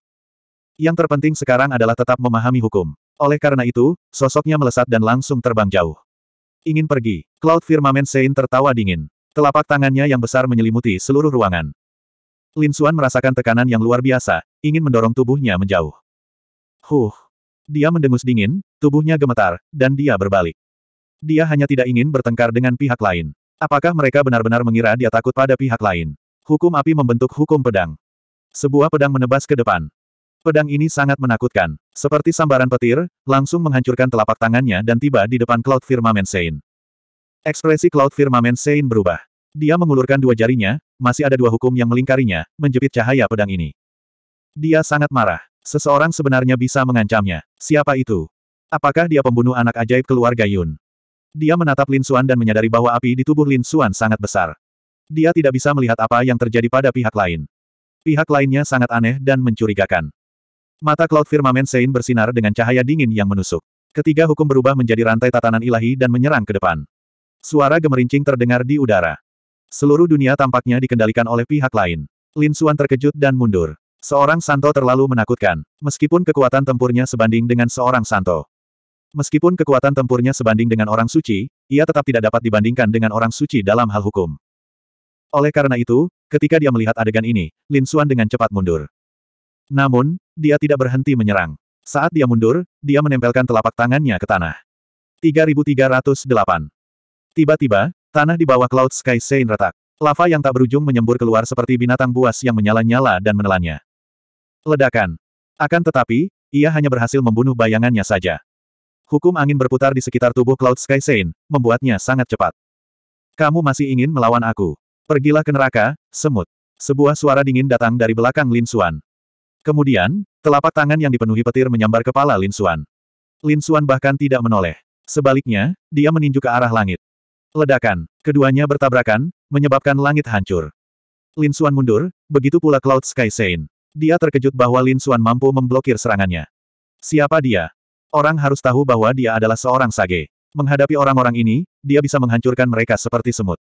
Yang terpenting sekarang adalah tetap memahami hukum. Oleh karena itu, sosoknya melesat dan langsung terbang jauh. Ingin pergi, Cloud Firmament Saint tertawa dingin. Telapak tangannya yang besar menyelimuti seluruh ruangan. Lin Suan merasakan tekanan yang luar biasa, ingin mendorong tubuhnya menjauh. Huh, dia mendengus dingin, tubuhnya gemetar, dan dia berbalik. Dia hanya tidak ingin bertengkar dengan pihak lain. Apakah mereka benar-benar mengira dia takut pada pihak lain? Hukum api membentuk hukum pedang. Sebuah pedang menebas ke depan. Pedang ini sangat menakutkan. Seperti sambaran petir, langsung menghancurkan telapak tangannya dan tiba di depan Cloud Firmament Sein. Ekspresi Cloud Firmament Sein berubah. Dia mengulurkan dua jarinya, masih ada dua hukum yang melingkarinya, menjepit cahaya pedang ini. Dia sangat marah. Seseorang sebenarnya bisa mengancamnya. Siapa itu? Apakah dia pembunuh anak ajaib keluarga Yun? Dia menatap Lin Xuan dan menyadari bahwa api di tubuh Lin Xuan sangat besar. Dia tidak bisa melihat apa yang terjadi pada pihak lain. Pihak lainnya sangat aneh dan mencurigakan. Mata Cloud Firmament Sein bersinar dengan cahaya dingin yang menusuk. Ketiga hukum berubah menjadi rantai tatanan ilahi dan menyerang ke depan. Suara gemerincing terdengar di udara. Seluruh dunia tampaknya dikendalikan oleh pihak lain. Lin Xuan terkejut dan mundur. Seorang Santo terlalu menakutkan, meskipun kekuatan tempurnya sebanding dengan seorang Santo. Meskipun kekuatan tempurnya sebanding dengan orang suci, ia tetap tidak dapat dibandingkan dengan orang suci dalam hal hukum. Oleh karena itu, ketika dia melihat adegan ini, Lin Xuan dengan cepat mundur. Namun, dia tidak berhenti menyerang. Saat dia mundur, dia menempelkan telapak tangannya ke tanah. 3308 Tiba-tiba, tanah di bawah Cloud Sky Sein retak. Lava yang tak berujung menyembur keluar seperti binatang buas yang menyala-nyala dan menelannya. Ledakan. Akan tetapi, ia hanya berhasil membunuh bayangannya saja. Hukum angin berputar di sekitar tubuh Cloud Sky Saint, membuatnya sangat cepat. Kamu masih ingin melawan aku. Pergilah ke neraka, semut. Sebuah suara dingin datang dari belakang Lin Xuan. Kemudian, telapak tangan yang dipenuhi petir menyambar kepala Lin Xuan. Lin Xuan bahkan tidak menoleh. Sebaliknya, dia meninju ke arah langit. Ledakan, keduanya bertabrakan, menyebabkan langit hancur. Lin Xuan mundur, begitu pula Cloud Sky Saint. Dia terkejut bahwa Lin Xuan mampu memblokir serangannya. Siapa dia? Orang harus tahu bahwa dia adalah seorang sage. Menghadapi orang-orang ini, dia bisa menghancurkan mereka seperti semut.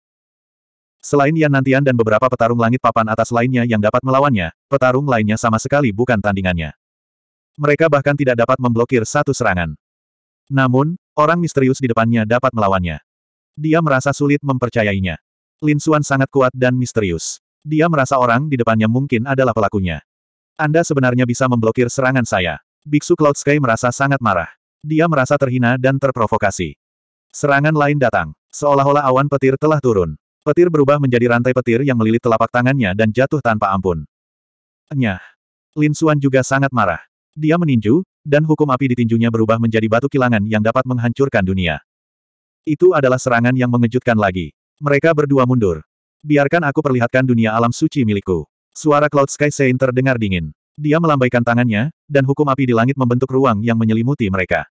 Selain Yan Nantian dan beberapa petarung langit papan atas lainnya yang dapat melawannya, petarung lainnya sama sekali bukan tandingannya. Mereka bahkan tidak dapat memblokir satu serangan. Namun, orang misterius di depannya dapat melawannya. Dia merasa sulit mempercayainya. Lin Xuan sangat kuat dan misterius. Dia merasa orang di depannya mungkin adalah pelakunya. Anda sebenarnya bisa memblokir serangan saya. Biksu Cloud Sky merasa sangat marah. Dia merasa terhina dan terprovokasi. Serangan lain datang. Seolah-olah awan petir telah turun. Petir berubah menjadi rantai petir yang melilit telapak tangannya dan jatuh tanpa ampun. Nyah. Lin Xuan juga sangat marah. Dia meninju, dan hukum api di tinjunya berubah menjadi batu kilangan yang dapat menghancurkan dunia. Itu adalah serangan yang mengejutkan lagi. Mereka berdua mundur. Biarkan aku perlihatkan dunia alam suci milikku. Suara Cloud Sky Saint terdengar dingin. Dia melambaikan tangannya, dan hukum api di langit membentuk ruang yang menyelimuti mereka.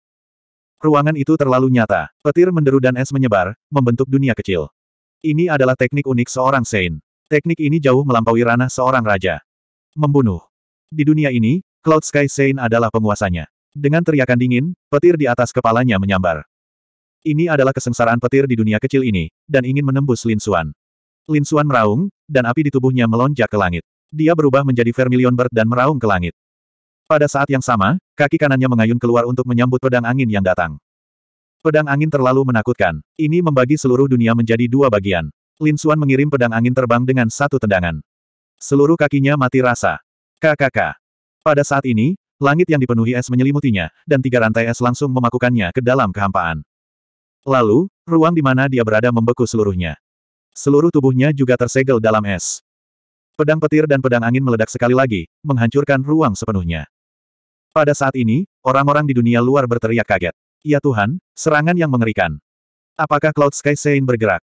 Ruangan itu terlalu nyata. Petir menderu dan es menyebar, membentuk dunia kecil. Ini adalah teknik unik seorang Saint. Teknik ini jauh melampaui ranah seorang raja. Membunuh. Di dunia ini, Cloud Sky Saint adalah penguasanya. Dengan teriakan dingin, petir di atas kepalanya menyambar. Ini adalah kesengsaraan petir di dunia kecil ini, dan ingin menembus Lin Suan. Lin Suan meraung, dan api di tubuhnya melonjak ke langit. Dia berubah menjadi Vermilion Bird dan meraung ke langit. Pada saat yang sama, kaki kanannya mengayun keluar untuk menyambut pedang angin yang datang. Pedang angin terlalu menakutkan. Ini membagi seluruh dunia menjadi dua bagian. Lin Xuan mengirim pedang angin terbang dengan satu tendangan. Seluruh kakinya mati rasa. KKK. Pada saat ini, langit yang dipenuhi es menyelimutinya, dan tiga rantai es langsung memakukannya ke dalam kehampaan. Lalu, ruang di mana dia berada membeku seluruhnya. Seluruh tubuhnya juga tersegel dalam es. Pedang petir dan pedang angin meledak sekali lagi, menghancurkan ruang sepenuhnya. Pada saat ini, orang-orang di dunia luar berteriak kaget. Ya Tuhan, serangan yang mengerikan. Apakah Cloud Sky Sein bergerak?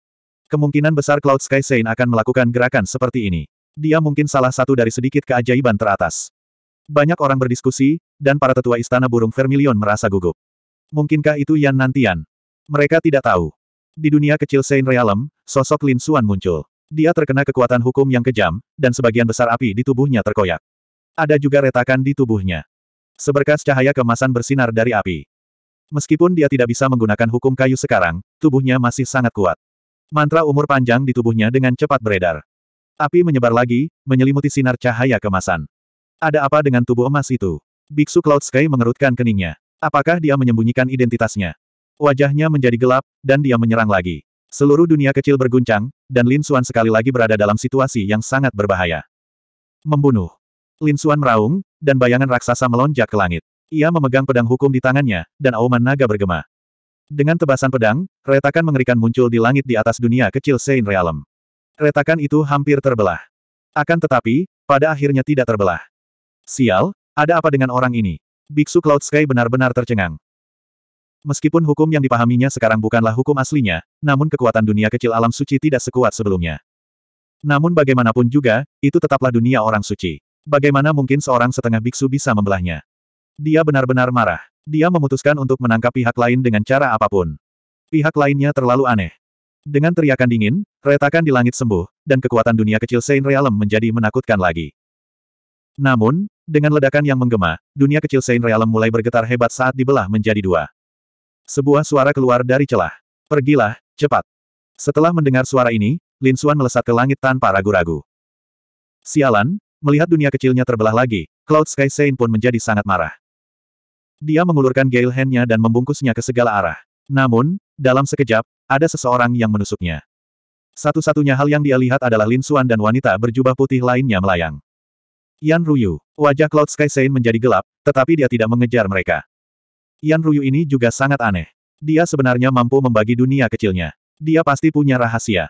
Kemungkinan besar Cloud Sky Sein akan melakukan gerakan seperti ini. Dia mungkin salah satu dari sedikit keajaiban teratas. Banyak orang berdiskusi, dan para tetua istana burung Vermilion merasa gugup. Mungkinkah itu Yan Nantian? Mereka tidak tahu. Di dunia kecil Sein Realm, sosok Lin Xuan muncul. Dia terkena kekuatan hukum yang kejam, dan sebagian besar api di tubuhnya terkoyak. Ada juga retakan di tubuhnya. Seberkas cahaya kemasan bersinar dari api. Meskipun dia tidak bisa menggunakan hukum kayu sekarang, tubuhnya masih sangat kuat. Mantra umur panjang di tubuhnya dengan cepat beredar. Api menyebar lagi, menyelimuti sinar cahaya kemasan. Ada apa dengan tubuh emas itu? Biksu Cloud Sky mengerutkan keningnya. Apakah dia menyembunyikan identitasnya? Wajahnya menjadi gelap, dan dia menyerang lagi. Seluruh dunia kecil berguncang, dan Lin Xuan sekali lagi berada dalam situasi yang sangat berbahaya. Membunuh. Lin Xuan meraung, dan bayangan raksasa melonjak ke langit. Ia memegang pedang hukum di tangannya, dan auman naga bergema. Dengan tebasan pedang, retakan mengerikan muncul di langit di atas dunia kecil Sein Realm. Retakan itu hampir terbelah. Akan tetapi, pada akhirnya tidak terbelah. Sial, ada apa dengan orang ini? Biksu Cloud Sky benar-benar tercengang. Meskipun hukum yang dipahaminya sekarang bukanlah hukum aslinya, namun kekuatan dunia kecil alam suci tidak sekuat sebelumnya. Namun bagaimanapun juga, itu tetaplah dunia orang suci. Bagaimana mungkin seorang setengah biksu bisa membelahnya? Dia benar-benar marah. Dia memutuskan untuk menangkap pihak lain dengan cara apapun. Pihak lainnya terlalu aneh. Dengan teriakan dingin, retakan di langit sembuh, dan kekuatan dunia kecil Saint Realm menjadi menakutkan lagi. Namun, dengan ledakan yang menggema, dunia kecil Saint Realm mulai bergetar hebat saat dibelah menjadi dua. Sebuah suara keluar dari celah. Pergilah, cepat. Setelah mendengar suara ini, Lin Xuan melesat ke langit tanpa ragu-ragu. Sialan, melihat dunia kecilnya terbelah lagi, Cloud Sky Saint pun menjadi sangat marah. Dia mengulurkan Gale Hand-nya dan membungkusnya ke segala arah. Namun, dalam sekejap, ada seseorang yang menusuknya. Satu-satunya hal yang dia lihat adalah Lin Xuan dan wanita berjubah putih lainnya melayang. Yan Ruyu, wajah Cloud Sky Saint menjadi gelap, tetapi dia tidak mengejar mereka. Yan Ruyu ini juga sangat aneh. Dia sebenarnya mampu membagi dunia kecilnya. Dia pasti punya rahasia.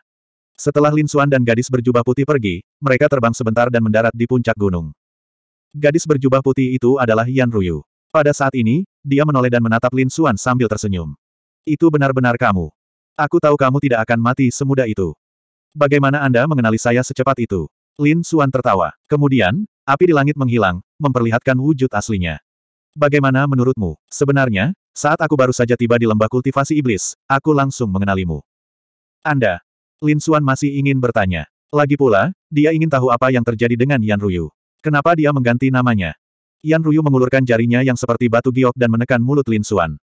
Setelah Lin Xuan dan gadis berjubah putih pergi, mereka terbang sebentar dan mendarat di puncak gunung. Gadis berjubah putih itu adalah Yan Ruyu. Pada saat ini, dia menoleh dan menatap Lin Xuan sambil tersenyum. Itu benar-benar kamu. Aku tahu kamu tidak akan mati semudah itu. Bagaimana Anda mengenali saya secepat itu? Lin Xuan tertawa. Kemudian, api di langit menghilang, memperlihatkan wujud aslinya. Bagaimana menurutmu? Sebenarnya, saat aku baru saja tiba di lembah kultivasi iblis, aku langsung mengenalimu. Anda. Lin Suan masih ingin bertanya. Lagi pula, dia ingin tahu apa yang terjadi dengan Yan Ruyu. Kenapa dia mengganti namanya? Yan Ruyu mengulurkan jarinya yang seperti batu giok dan menekan mulut Lin Suan.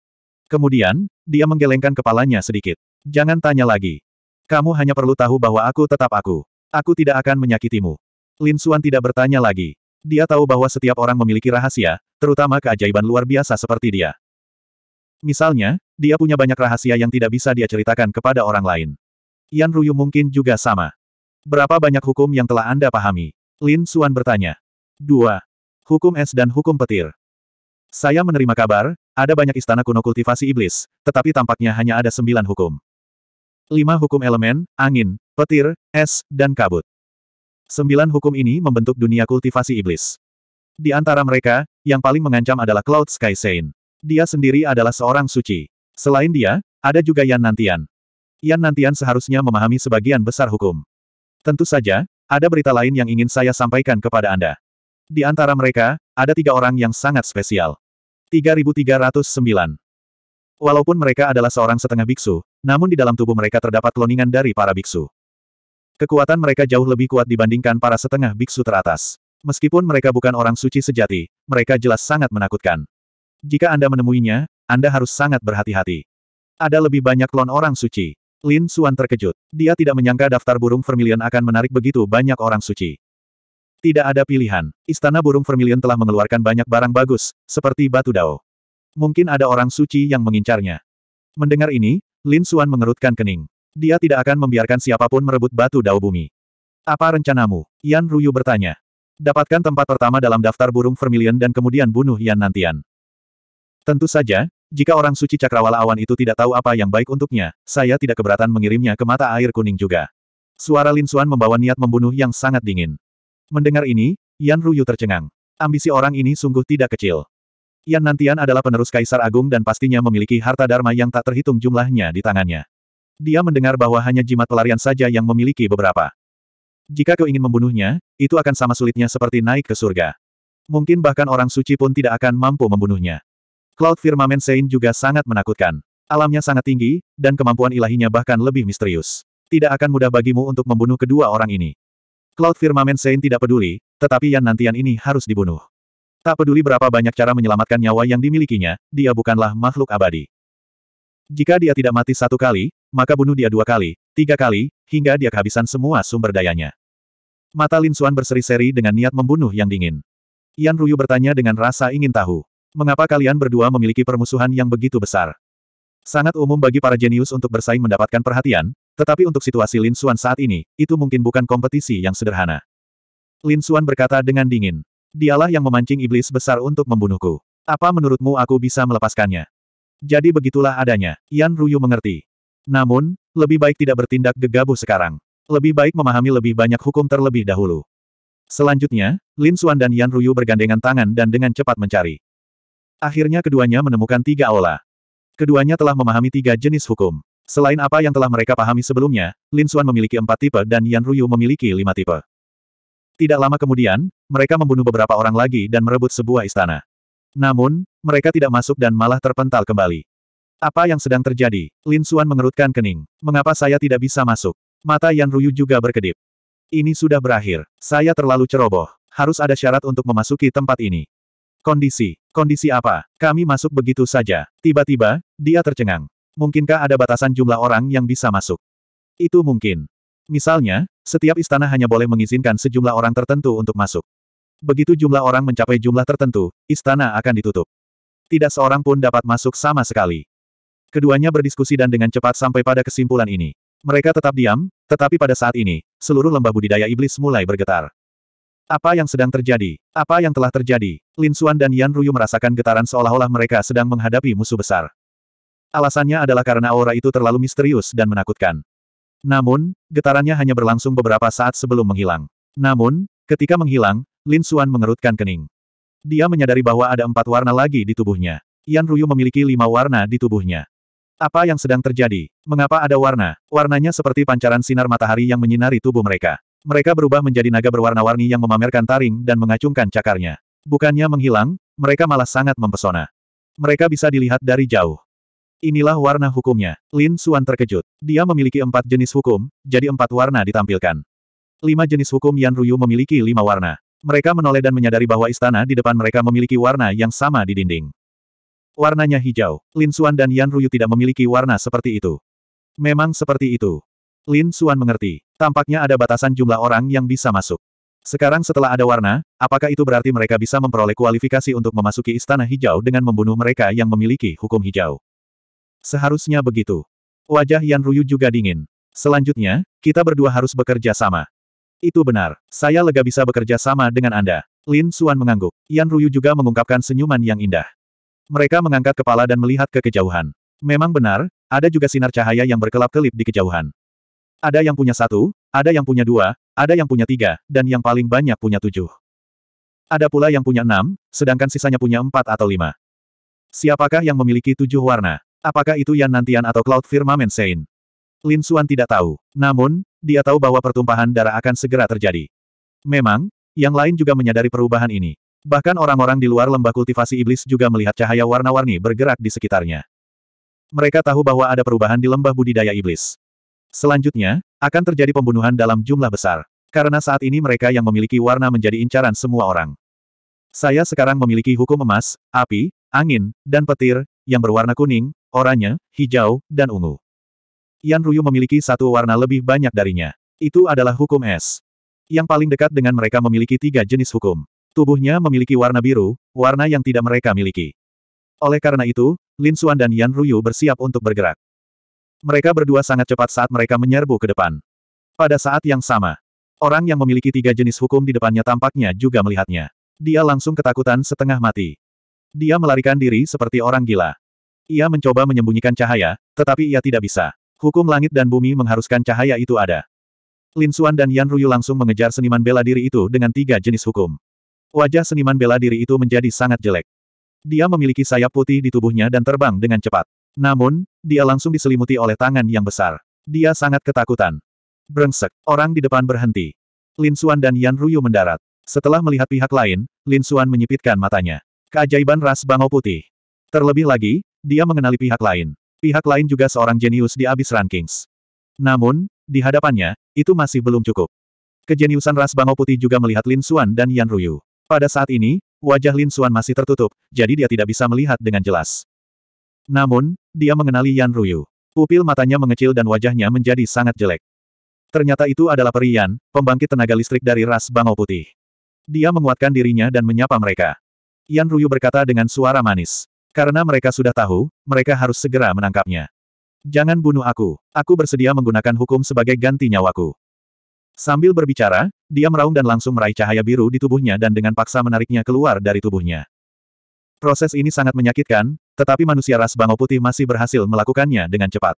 Kemudian, dia menggelengkan kepalanya sedikit. Jangan tanya lagi. Kamu hanya perlu tahu bahwa aku tetap aku. Aku tidak akan menyakitimu. Lin Suan tidak bertanya lagi. Dia tahu bahwa setiap orang memiliki rahasia, terutama keajaiban luar biasa seperti dia. Misalnya, dia punya banyak rahasia yang tidak bisa dia ceritakan kepada orang lain. Yan Ruyu mungkin juga sama. Berapa banyak hukum yang telah Anda pahami? Lin Suan bertanya. Dua. Hukum es dan hukum petir. Saya menerima kabar, ada banyak istana kuno kultivasi iblis, tetapi tampaknya hanya ada sembilan hukum. Lima hukum elemen, angin, petir, es, dan kabut. Sembilan hukum ini membentuk dunia kultivasi iblis. Di antara mereka, yang paling mengancam adalah Cloud Sky Saint. Dia sendiri adalah seorang suci. Selain dia, ada juga Yan Nantian. Yan Nantian seharusnya memahami sebagian besar hukum. Tentu saja, ada berita lain yang ingin saya sampaikan kepada Anda. Di antara mereka, ada tiga orang yang sangat spesial. 3309 Walaupun mereka adalah seorang setengah biksu, namun di dalam tubuh mereka terdapat kloningan dari para biksu. Kekuatan mereka jauh lebih kuat dibandingkan para setengah biksu teratas. Meskipun mereka bukan orang suci sejati, mereka jelas sangat menakutkan. Jika Anda menemuinya, Anda harus sangat berhati-hati. Ada lebih banyak klon orang suci. Lin Suan terkejut. Dia tidak menyangka daftar burung vermilion akan menarik begitu banyak orang suci. Tidak ada pilihan. Istana burung vermilion telah mengeluarkan banyak barang bagus, seperti batu dao. Mungkin ada orang suci yang mengincarnya. Mendengar ini, Lin Suan mengerutkan kening. Dia tidak akan membiarkan siapapun merebut batu dao bumi. Apa rencanamu? Yan Ruyu bertanya. Dapatkan tempat pertama dalam daftar burung vermilion dan kemudian bunuh Yan Nantian. Tentu saja, jika orang suci cakrawala awan itu tidak tahu apa yang baik untuknya, saya tidak keberatan mengirimnya ke mata air kuning juga. Suara Lin Suan membawa niat membunuh yang sangat dingin. Mendengar ini, Yan Ruyu tercengang. Ambisi orang ini sungguh tidak kecil. Yan Nantian adalah penerus Kaisar Agung dan pastinya memiliki harta dharma yang tak terhitung jumlahnya di tangannya. Dia mendengar bahwa hanya jimat pelarian saja yang memiliki beberapa. Jika kau ingin membunuhnya, itu akan sama sulitnya seperti naik ke surga. Mungkin bahkan orang suci pun tidak akan mampu membunuhnya. Cloud Firmament Saint juga sangat menakutkan. Alamnya sangat tinggi, dan kemampuan ilahinya bahkan lebih misterius. Tidak akan mudah bagimu untuk membunuh kedua orang ini. Cloud Firmament Saint tidak peduli, tetapi Yan Nantian ini harus dibunuh. Tak peduli berapa banyak cara menyelamatkan nyawa yang dimilikinya, dia bukanlah makhluk abadi. Jika dia tidak mati satu kali, maka bunuh dia dua kali, tiga kali, hingga dia kehabisan semua sumber dayanya. Mata Lin Xuan berseri-seri dengan niat membunuh yang dingin. Yan Ruyu bertanya dengan rasa ingin tahu. Mengapa kalian berdua memiliki permusuhan yang begitu besar? Sangat umum bagi para jenius untuk bersaing mendapatkan perhatian, tetapi untuk situasi Lin Xuan saat ini, itu mungkin bukan kompetisi yang sederhana. Lin Xuan berkata dengan dingin. Dialah yang memancing iblis besar untuk membunuhku. Apa menurutmu aku bisa melepaskannya? Jadi begitulah adanya, Yan Ruyu mengerti. Namun, lebih baik tidak bertindak gegabah sekarang. Lebih baik memahami lebih banyak hukum terlebih dahulu. Selanjutnya, Lin Xuan dan Yan Ruyu bergandengan tangan dan dengan cepat mencari. Akhirnya keduanya menemukan tiga aula. Keduanya telah memahami tiga jenis hukum. Selain apa yang telah mereka pahami sebelumnya, Lin Xuan memiliki empat tipe dan Yan Ruyu memiliki lima tipe. Tidak lama kemudian, mereka membunuh beberapa orang lagi dan merebut sebuah istana. Namun, mereka tidak masuk dan malah terpental kembali. Apa yang sedang terjadi? Lin Suan mengerutkan kening. Mengapa saya tidak bisa masuk? Mata Yan Ruyu juga berkedip. Ini sudah berakhir. Saya terlalu ceroboh. Harus ada syarat untuk memasuki tempat ini. Kondisi. Kondisi apa? Kami masuk begitu saja. Tiba-tiba, dia tercengang. Mungkinkah ada batasan jumlah orang yang bisa masuk? Itu mungkin. Misalnya, setiap istana hanya boleh mengizinkan sejumlah orang tertentu untuk masuk. Begitu jumlah orang mencapai jumlah tertentu, istana akan ditutup. Tidak seorang pun dapat masuk sama sekali. Keduanya berdiskusi dan dengan cepat sampai pada kesimpulan ini. Mereka tetap diam, tetapi pada saat ini, seluruh lembah budidaya iblis mulai bergetar. Apa yang sedang terjadi? Apa yang telah terjadi? Lin Suan dan Yan Ruyu merasakan getaran seolah-olah mereka sedang menghadapi musuh besar. Alasannya adalah karena aura itu terlalu misterius dan menakutkan. Namun, getarannya hanya berlangsung beberapa saat sebelum menghilang. Namun, ketika menghilang, Lin Xuan mengerutkan kening. Dia menyadari bahwa ada empat warna lagi di tubuhnya. Yan Ruyu memiliki lima warna di tubuhnya. Apa yang sedang terjadi? Mengapa ada warna? Warnanya seperti pancaran sinar matahari yang menyinari tubuh mereka. Mereka berubah menjadi naga berwarna-warni yang memamerkan taring dan mengacungkan cakarnya. Bukannya menghilang, mereka malah sangat mempesona. Mereka bisa dilihat dari jauh. Inilah warna hukumnya. Lin Xuan terkejut. Dia memiliki empat jenis hukum, jadi empat warna ditampilkan. Lima jenis hukum Yan Ruyu memiliki lima warna. Mereka menoleh dan menyadari bahwa istana di depan mereka memiliki warna yang sama di dinding. Warnanya hijau. Lin Xuan dan Yan Ruyu tidak memiliki warna seperti itu. Memang seperti itu. Lin Xuan mengerti. Tampaknya ada batasan jumlah orang yang bisa masuk. Sekarang setelah ada warna, apakah itu berarti mereka bisa memperoleh kualifikasi untuk memasuki istana hijau dengan membunuh mereka yang memiliki hukum hijau? Seharusnya begitu. Wajah Yan Ruyu juga dingin. Selanjutnya, kita berdua harus bekerja sama. Itu benar. Saya lega bisa bekerja sama dengan Anda. Lin Suan mengangguk. Yan Ruyu juga mengungkapkan senyuman yang indah. Mereka mengangkat kepala dan melihat ke kejauhan. Memang benar, ada juga sinar cahaya yang berkelap-kelip di kejauhan. Ada yang punya satu, ada yang punya dua, ada yang punya tiga, dan yang paling banyak punya tujuh. Ada pula yang punya enam, sedangkan sisanya punya empat atau lima. Siapakah yang memiliki tujuh warna? Apakah itu Yan Nantian atau Cloud Firmament Saint? Lin Suan tidak tahu. Namun, dia tahu bahwa pertumpahan darah akan segera terjadi. Memang, yang lain juga menyadari perubahan ini. Bahkan orang-orang di luar lembah kultivasi iblis juga melihat cahaya warna-warni bergerak di sekitarnya. Mereka tahu bahwa ada perubahan di lembah budidaya iblis. Selanjutnya, akan terjadi pembunuhan dalam jumlah besar. Karena saat ini mereka yang memiliki warna menjadi incaran semua orang. Saya sekarang memiliki hukum emas, api, angin, dan petir, yang berwarna kuning, oranye, hijau, dan ungu. Yan Ruyu memiliki satu warna lebih banyak darinya. Itu adalah hukum es. Yang paling dekat dengan mereka memiliki tiga jenis hukum. Tubuhnya memiliki warna biru, warna yang tidak mereka miliki. Oleh karena itu, Lin Suan dan Yan Ruyu bersiap untuk bergerak. Mereka berdua sangat cepat saat mereka menyerbu ke depan. Pada saat yang sama, orang yang memiliki tiga jenis hukum di depannya tampaknya juga melihatnya. Dia langsung ketakutan setengah mati. Dia melarikan diri seperti orang gila. Ia mencoba menyembunyikan cahaya, tetapi ia tidak bisa. Hukum langit dan bumi mengharuskan cahaya itu ada. Lin Xuan dan Yan Ruyu langsung mengejar seniman bela diri itu dengan tiga jenis hukum. Wajah seniman bela diri itu menjadi sangat jelek. Dia memiliki sayap putih di tubuhnya dan terbang dengan cepat. Namun, dia langsung diselimuti oleh tangan yang besar. Dia sangat ketakutan. Brengsek, orang di depan berhenti. Lin Xuan dan Yan Ruyu mendarat. Setelah melihat pihak lain, Lin Xuan menyipitkan matanya. Keajaiban ras bangau putih. Terlebih lagi, dia mengenali pihak lain. Pihak lain juga seorang jenius di abis rankings. Namun, di hadapannya, itu masih belum cukup. Kejeniusan ras Bangau Putih juga melihat Lin Suan dan Yan Ruyu. Pada saat ini, wajah Lin Suan masih tertutup, jadi dia tidak bisa melihat dengan jelas. Namun, dia mengenali Yan Ruyu. Pupil matanya mengecil dan wajahnya menjadi sangat jelek. Ternyata itu adalah Perian, pembangkit tenaga listrik dari ras Bangau Putih. Dia menguatkan dirinya dan menyapa mereka. Yan Ruyu berkata dengan suara manis. Karena mereka sudah tahu, mereka harus segera menangkapnya. Jangan bunuh aku. Aku bersedia menggunakan hukum sebagai ganti nyawaku. Sambil berbicara, dia meraung dan langsung meraih cahaya biru di tubuhnya dan dengan paksa menariknya keluar dari tubuhnya. Proses ini sangat menyakitkan, tetapi manusia ras Bango Putih masih berhasil melakukannya dengan cepat.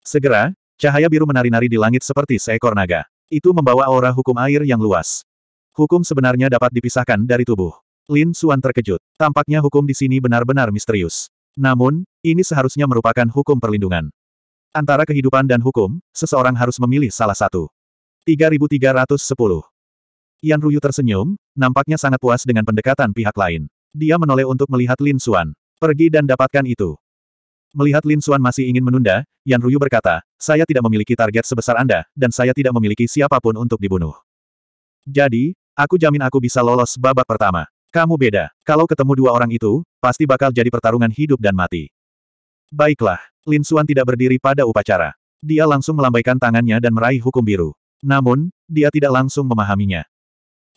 Segera, cahaya biru menari-nari di langit seperti seekor naga. Itu membawa aura hukum air yang luas. Hukum sebenarnya dapat dipisahkan dari tubuh. Lin Suan terkejut. Tampaknya hukum di sini benar-benar misterius. Namun, ini seharusnya merupakan hukum perlindungan. Antara kehidupan dan hukum, seseorang harus memilih salah satu. 3310. Yan Ruyu tersenyum, nampaknya sangat puas dengan pendekatan pihak lain. Dia menoleh untuk melihat Lin Suan. Pergi dan dapatkan itu. Melihat Lin Suan masih ingin menunda, Yan Ruyu berkata, saya tidak memiliki target sebesar Anda, dan saya tidak memiliki siapapun untuk dibunuh. Jadi, aku jamin aku bisa lolos babak pertama. Kamu beda. Kalau ketemu dua orang itu, pasti bakal jadi pertarungan hidup dan mati. Baiklah, Lin Suan tidak berdiri pada upacara. Dia langsung melambaikan tangannya dan meraih hukum biru. Namun, dia tidak langsung memahaminya.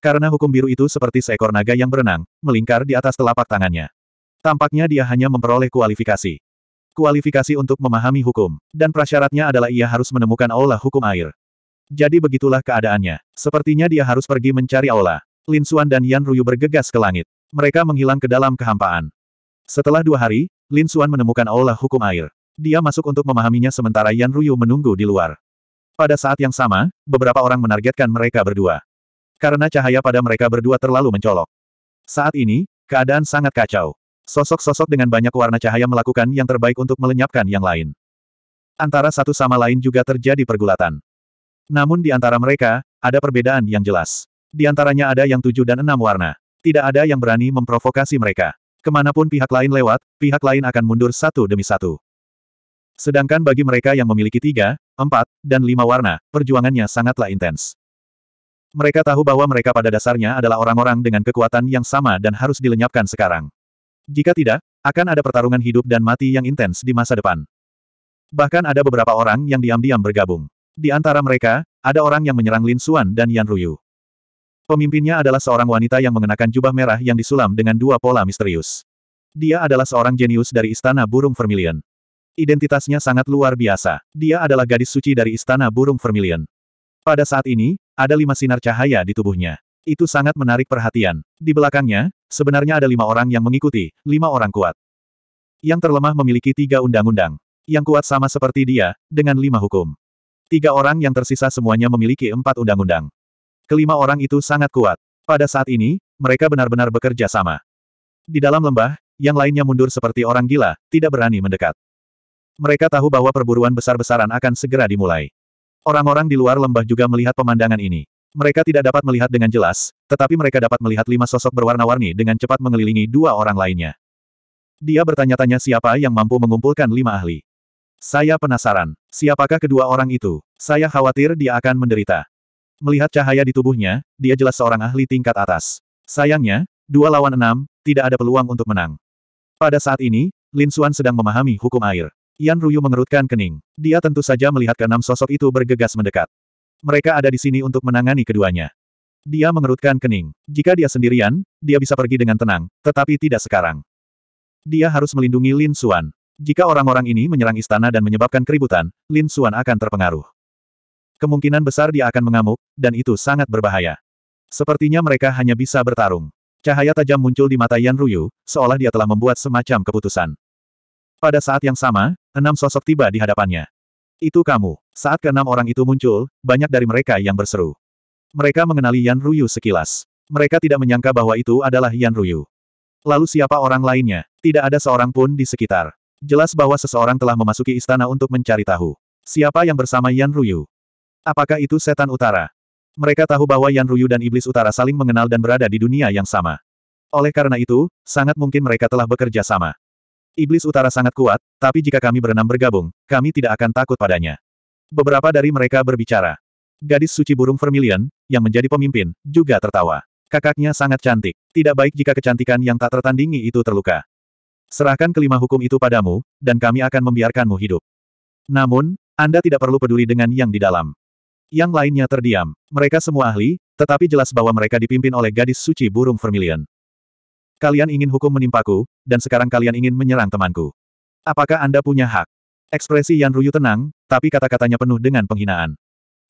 Karena hukum biru itu seperti seekor naga yang berenang, melingkar di atas telapak tangannya. Tampaknya dia hanya memperoleh kualifikasi. Kualifikasi untuk memahami hukum, dan prasyaratnya adalah ia harus menemukan aula hukum air. Jadi begitulah keadaannya. Sepertinya dia harus pergi mencari aula. Lin Xuan dan Yan Ruyu bergegas ke langit. Mereka menghilang ke dalam kehampaan. Setelah dua hari, Lin Xuan menemukan aula hukum air. Dia masuk untuk memahaminya sementara Yan Ruyu menunggu di luar. Pada saat yang sama, beberapa orang menargetkan mereka berdua. Karena cahaya pada mereka berdua terlalu mencolok. Saat ini, keadaan sangat kacau. Sosok-sosok dengan banyak warna cahaya melakukan yang terbaik untuk melenyapkan yang lain. Antara satu sama lain juga terjadi pergulatan. Namun di antara mereka, ada perbedaan yang jelas. Di antaranya ada yang tujuh dan enam warna. Tidak ada yang berani memprovokasi mereka. Kemanapun pihak lain lewat, pihak lain akan mundur satu demi satu. Sedangkan bagi mereka yang memiliki tiga, empat, dan lima warna, perjuangannya sangatlah intens. Mereka tahu bahwa mereka pada dasarnya adalah orang-orang dengan kekuatan yang sama dan harus dilenyapkan sekarang. Jika tidak, akan ada pertarungan hidup dan mati yang intens di masa depan. Bahkan ada beberapa orang yang diam-diam bergabung. Di antara mereka, ada orang yang menyerang Lin Suan dan Yan Ruyu. Pemimpinnya adalah seorang wanita yang mengenakan jubah merah yang disulam dengan dua pola misterius. Dia adalah seorang jenius dari Istana Burung Vermilion. Identitasnya sangat luar biasa. Dia adalah gadis suci dari Istana Burung Vermilion. Pada saat ini, ada lima sinar cahaya di tubuhnya. Itu sangat menarik perhatian. Di belakangnya, sebenarnya ada lima orang yang mengikuti, lima orang kuat. Yang terlemah memiliki tiga undang-undang. Yang kuat sama seperti dia, dengan lima hukum. Tiga orang yang tersisa semuanya memiliki empat undang-undang. Kelima orang itu sangat kuat. Pada saat ini, mereka benar-benar bekerja sama. Di dalam lembah, yang lainnya mundur seperti orang gila, tidak berani mendekat. Mereka tahu bahwa perburuan besar-besaran akan segera dimulai. Orang-orang di luar lembah juga melihat pemandangan ini. Mereka tidak dapat melihat dengan jelas, tetapi mereka dapat melihat lima sosok berwarna-warni dengan cepat mengelilingi dua orang lainnya. Dia bertanya-tanya siapa yang mampu mengumpulkan lima ahli. Saya penasaran, siapakah kedua orang itu? Saya khawatir dia akan menderita. Melihat cahaya di tubuhnya, dia jelas seorang ahli tingkat atas. Sayangnya, dua lawan enam, tidak ada peluang untuk menang. Pada saat ini, Lin Suan sedang memahami hukum air. Yan Ruyu mengerutkan kening. Dia tentu saja melihat keenam sosok itu bergegas mendekat. Mereka ada di sini untuk menangani keduanya. Dia mengerutkan kening. Jika dia sendirian, dia bisa pergi dengan tenang, tetapi tidak sekarang. Dia harus melindungi Lin Suan. Jika orang-orang ini menyerang istana dan menyebabkan keributan, Lin Suan akan terpengaruh. Kemungkinan besar dia akan mengamuk, dan itu sangat berbahaya. Sepertinya mereka hanya bisa bertarung. Cahaya tajam muncul di mata Yan Ruyu, seolah dia telah membuat semacam keputusan. Pada saat yang sama, enam sosok tiba di hadapannya. Itu kamu. Saat keenam orang itu muncul, banyak dari mereka yang berseru. Mereka mengenali Yan Ruyu sekilas. Mereka tidak menyangka bahwa itu adalah Yan Ruyu. Lalu siapa orang lainnya? Tidak ada seorang pun di sekitar. Jelas bahwa seseorang telah memasuki istana untuk mencari tahu. Siapa yang bersama Yan Ruyu? Apakah itu setan utara? Mereka tahu bahwa Yan Ruyu dan Iblis Utara saling mengenal dan berada di dunia yang sama. Oleh karena itu, sangat mungkin mereka telah bekerja sama. Iblis Utara sangat kuat, tapi jika kami berenam bergabung, kami tidak akan takut padanya. Beberapa dari mereka berbicara. Gadis suci burung vermilion, yang menjadi pemimpin, juga tertawa. Kakaknya sangat cantik. Tidak baik jika kecantikan yang tak tertandingi itu terluka. Serahkan kelima hukum itu padamu, dan kami akan membiarkanmu hidup. Namun, Anda tidak perlu peduli dengan yang di dalam yang lainnya terdiam. Mereka semua ahli, tetapi jelas bahwa mereka dipimpin oleh gadis suci burung vermilion. Kalian ingin hukum menimpaku, dan sekarang kalian ingin menyerang temanku. Apakah Anda punya hak? Ekspresi Yan Ruyu tenang, tapi kata-katanya penuh dengan penghinaan.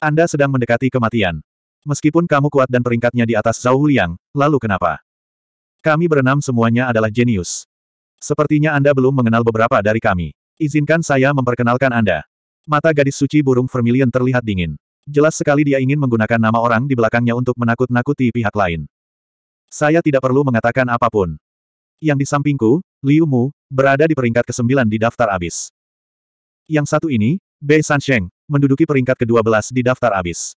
Anda sedang mendekati kematian. Meskipun kamu kuat dan peringkatnya di atas Zhao Huliang, lalu kenapa? Kami berenam semuanya adalah jenius. Sepertinya Anda belum mengenal beberapa dari kami. Izinkan saya memperkenalkan Anda. Mata gadis suci burung vermilion terlihat dingin. Jelas sekali dia ingin menggunakan nama orang di belakangnya untuk menakut-nakuti pihak lain. Saya tidak perlu mengatakan apapun. Yang di sampingku, Liu Mu, berada di peringkat ke-9 di daftar abis. Yang satu ini, Bei Sansheng, menduduki peringkat ke-12 di daftar abis.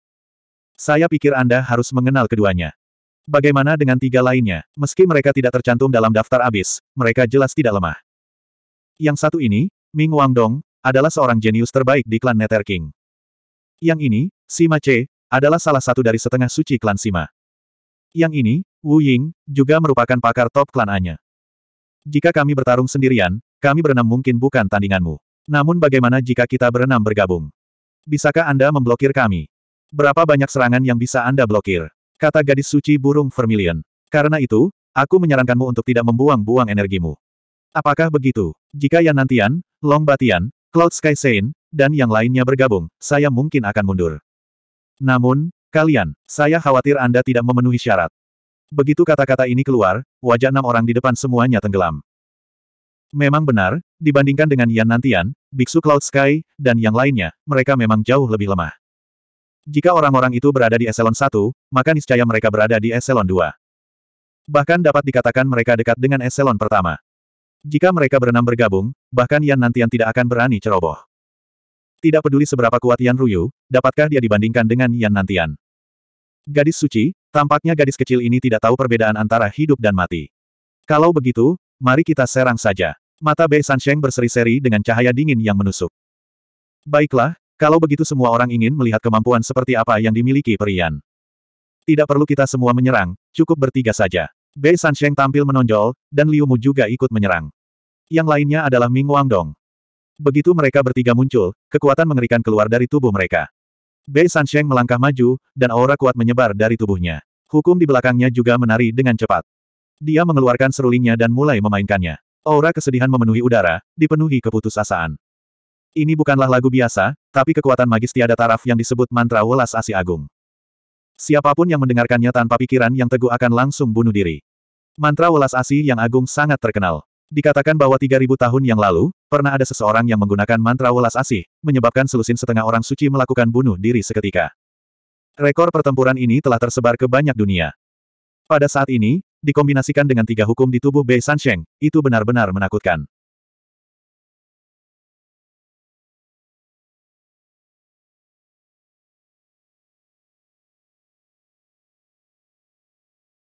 Saya pikir Anda harus mengenal keduanya. Bagaimana dengan tiga lainnya? Meski mereka tidak tercantum dalam daftar abis, mereka jelas tidak lemah. Yang satu ini, Ming Wang Dong, adalah seorang jenius terbaik di klan Netherking. Yang ini, Sima C, adalah salah satu dari setengah suci klan Sima. Yang ini, Wu Ying, juga merupakan pakar top klan Anya. Jika kami bertarung sendirian, kami berenam mungkin bukan tandinganmu. Namun bagaimana jika kita berenam bergabung? Bisakah Anda memblokir kami? Berapa banyak serangan yang bisa Anda blokir? Kata gadis suci burung vermilion. Karena itu, aku menyarankanmu untuk tidak membuang-buang energimu. Apakah begitu? Jika Yan Nantian, Long Batian, Cloud Sky Saint dan yang lainnya bergabung, saya mungkin akan mundur. Namun, kalian, saya khawatir Anda tidak memenuhi syarat. Begitu kata-kata ini keluar, wajah enam orang di depan semuanya tenggelam. Memang benar, dibandingkan dengan Yan Nantian, Biksu Cloud Sky, dan yang lainnya, mereka memang jauh lebih lemah. Jika orang-orang itu berada di Eselon 1, maka niscaya mereka berada di Eselon 2. Bahkan dapat dikatakan mereka dekat dengan Eselon pertama. Jika mereka berenam bergabung, bahkan Yan Nantian tidak akan berani ceroboh. Tidak peduli seberapa kuat Yan Ruyu, dapatkah dia dibandingkan dengan Yan Nantian? Gadis suci, tampaknya gadis kecil ini tidak tahu perbedaan antara hidup dan mati. Kalau begitu, mari kita serang saja. Mata Bei Sansheng berseri-seri dengan cahaya dingin yang menusuk. Baiklah, kalau begitu semua orang ingin melihat kemampuan seperti apa yang dimiliki Perian. Tidak perlu kita semua menyerang, cukup bertiga saja. Bei Sansheng tampil menonjol, dan Liu Mu juga ikut menyerang. Yang lainnya adalah Ming Wangdong. Begitu mereka bertiga muncul, kekuatan mengerikan keluar dari tubuh mereka. Bei Sansheng melangkah maju, dan aura kuat menyebar dari tubuhnya. Hukum di belakangnya juga menari dengan cepat. Dia mengeluarkan serulingnya dan mulai memainkannya. Aura kesedihan memenuhi udara, dipenuhi keputusasaan. Ini bukanlah lagu biasa, tapi kekuatan magis tiada taraf yang disebut mantra welas asi agung. Siapapun yang mendengarkannya tanpa pikiran yang teguh akan langsung bunuh diri. Mantra welas asi yang agung sangat terkenal. Dikatakan bahwa 3000 tahun yang lalu, pernah ada seseorang yang menggunakan mantra welas asih, menyebabkan selusin setengah orang suci melakukan bunuh diri seketika. Rekor pertempuran ini telah tersebar ke banyak dunia. Pada saat ini, dikombinasikan dengan tiga hukum di tubuh Bei Sansheng, itu benar-benar menakutkan.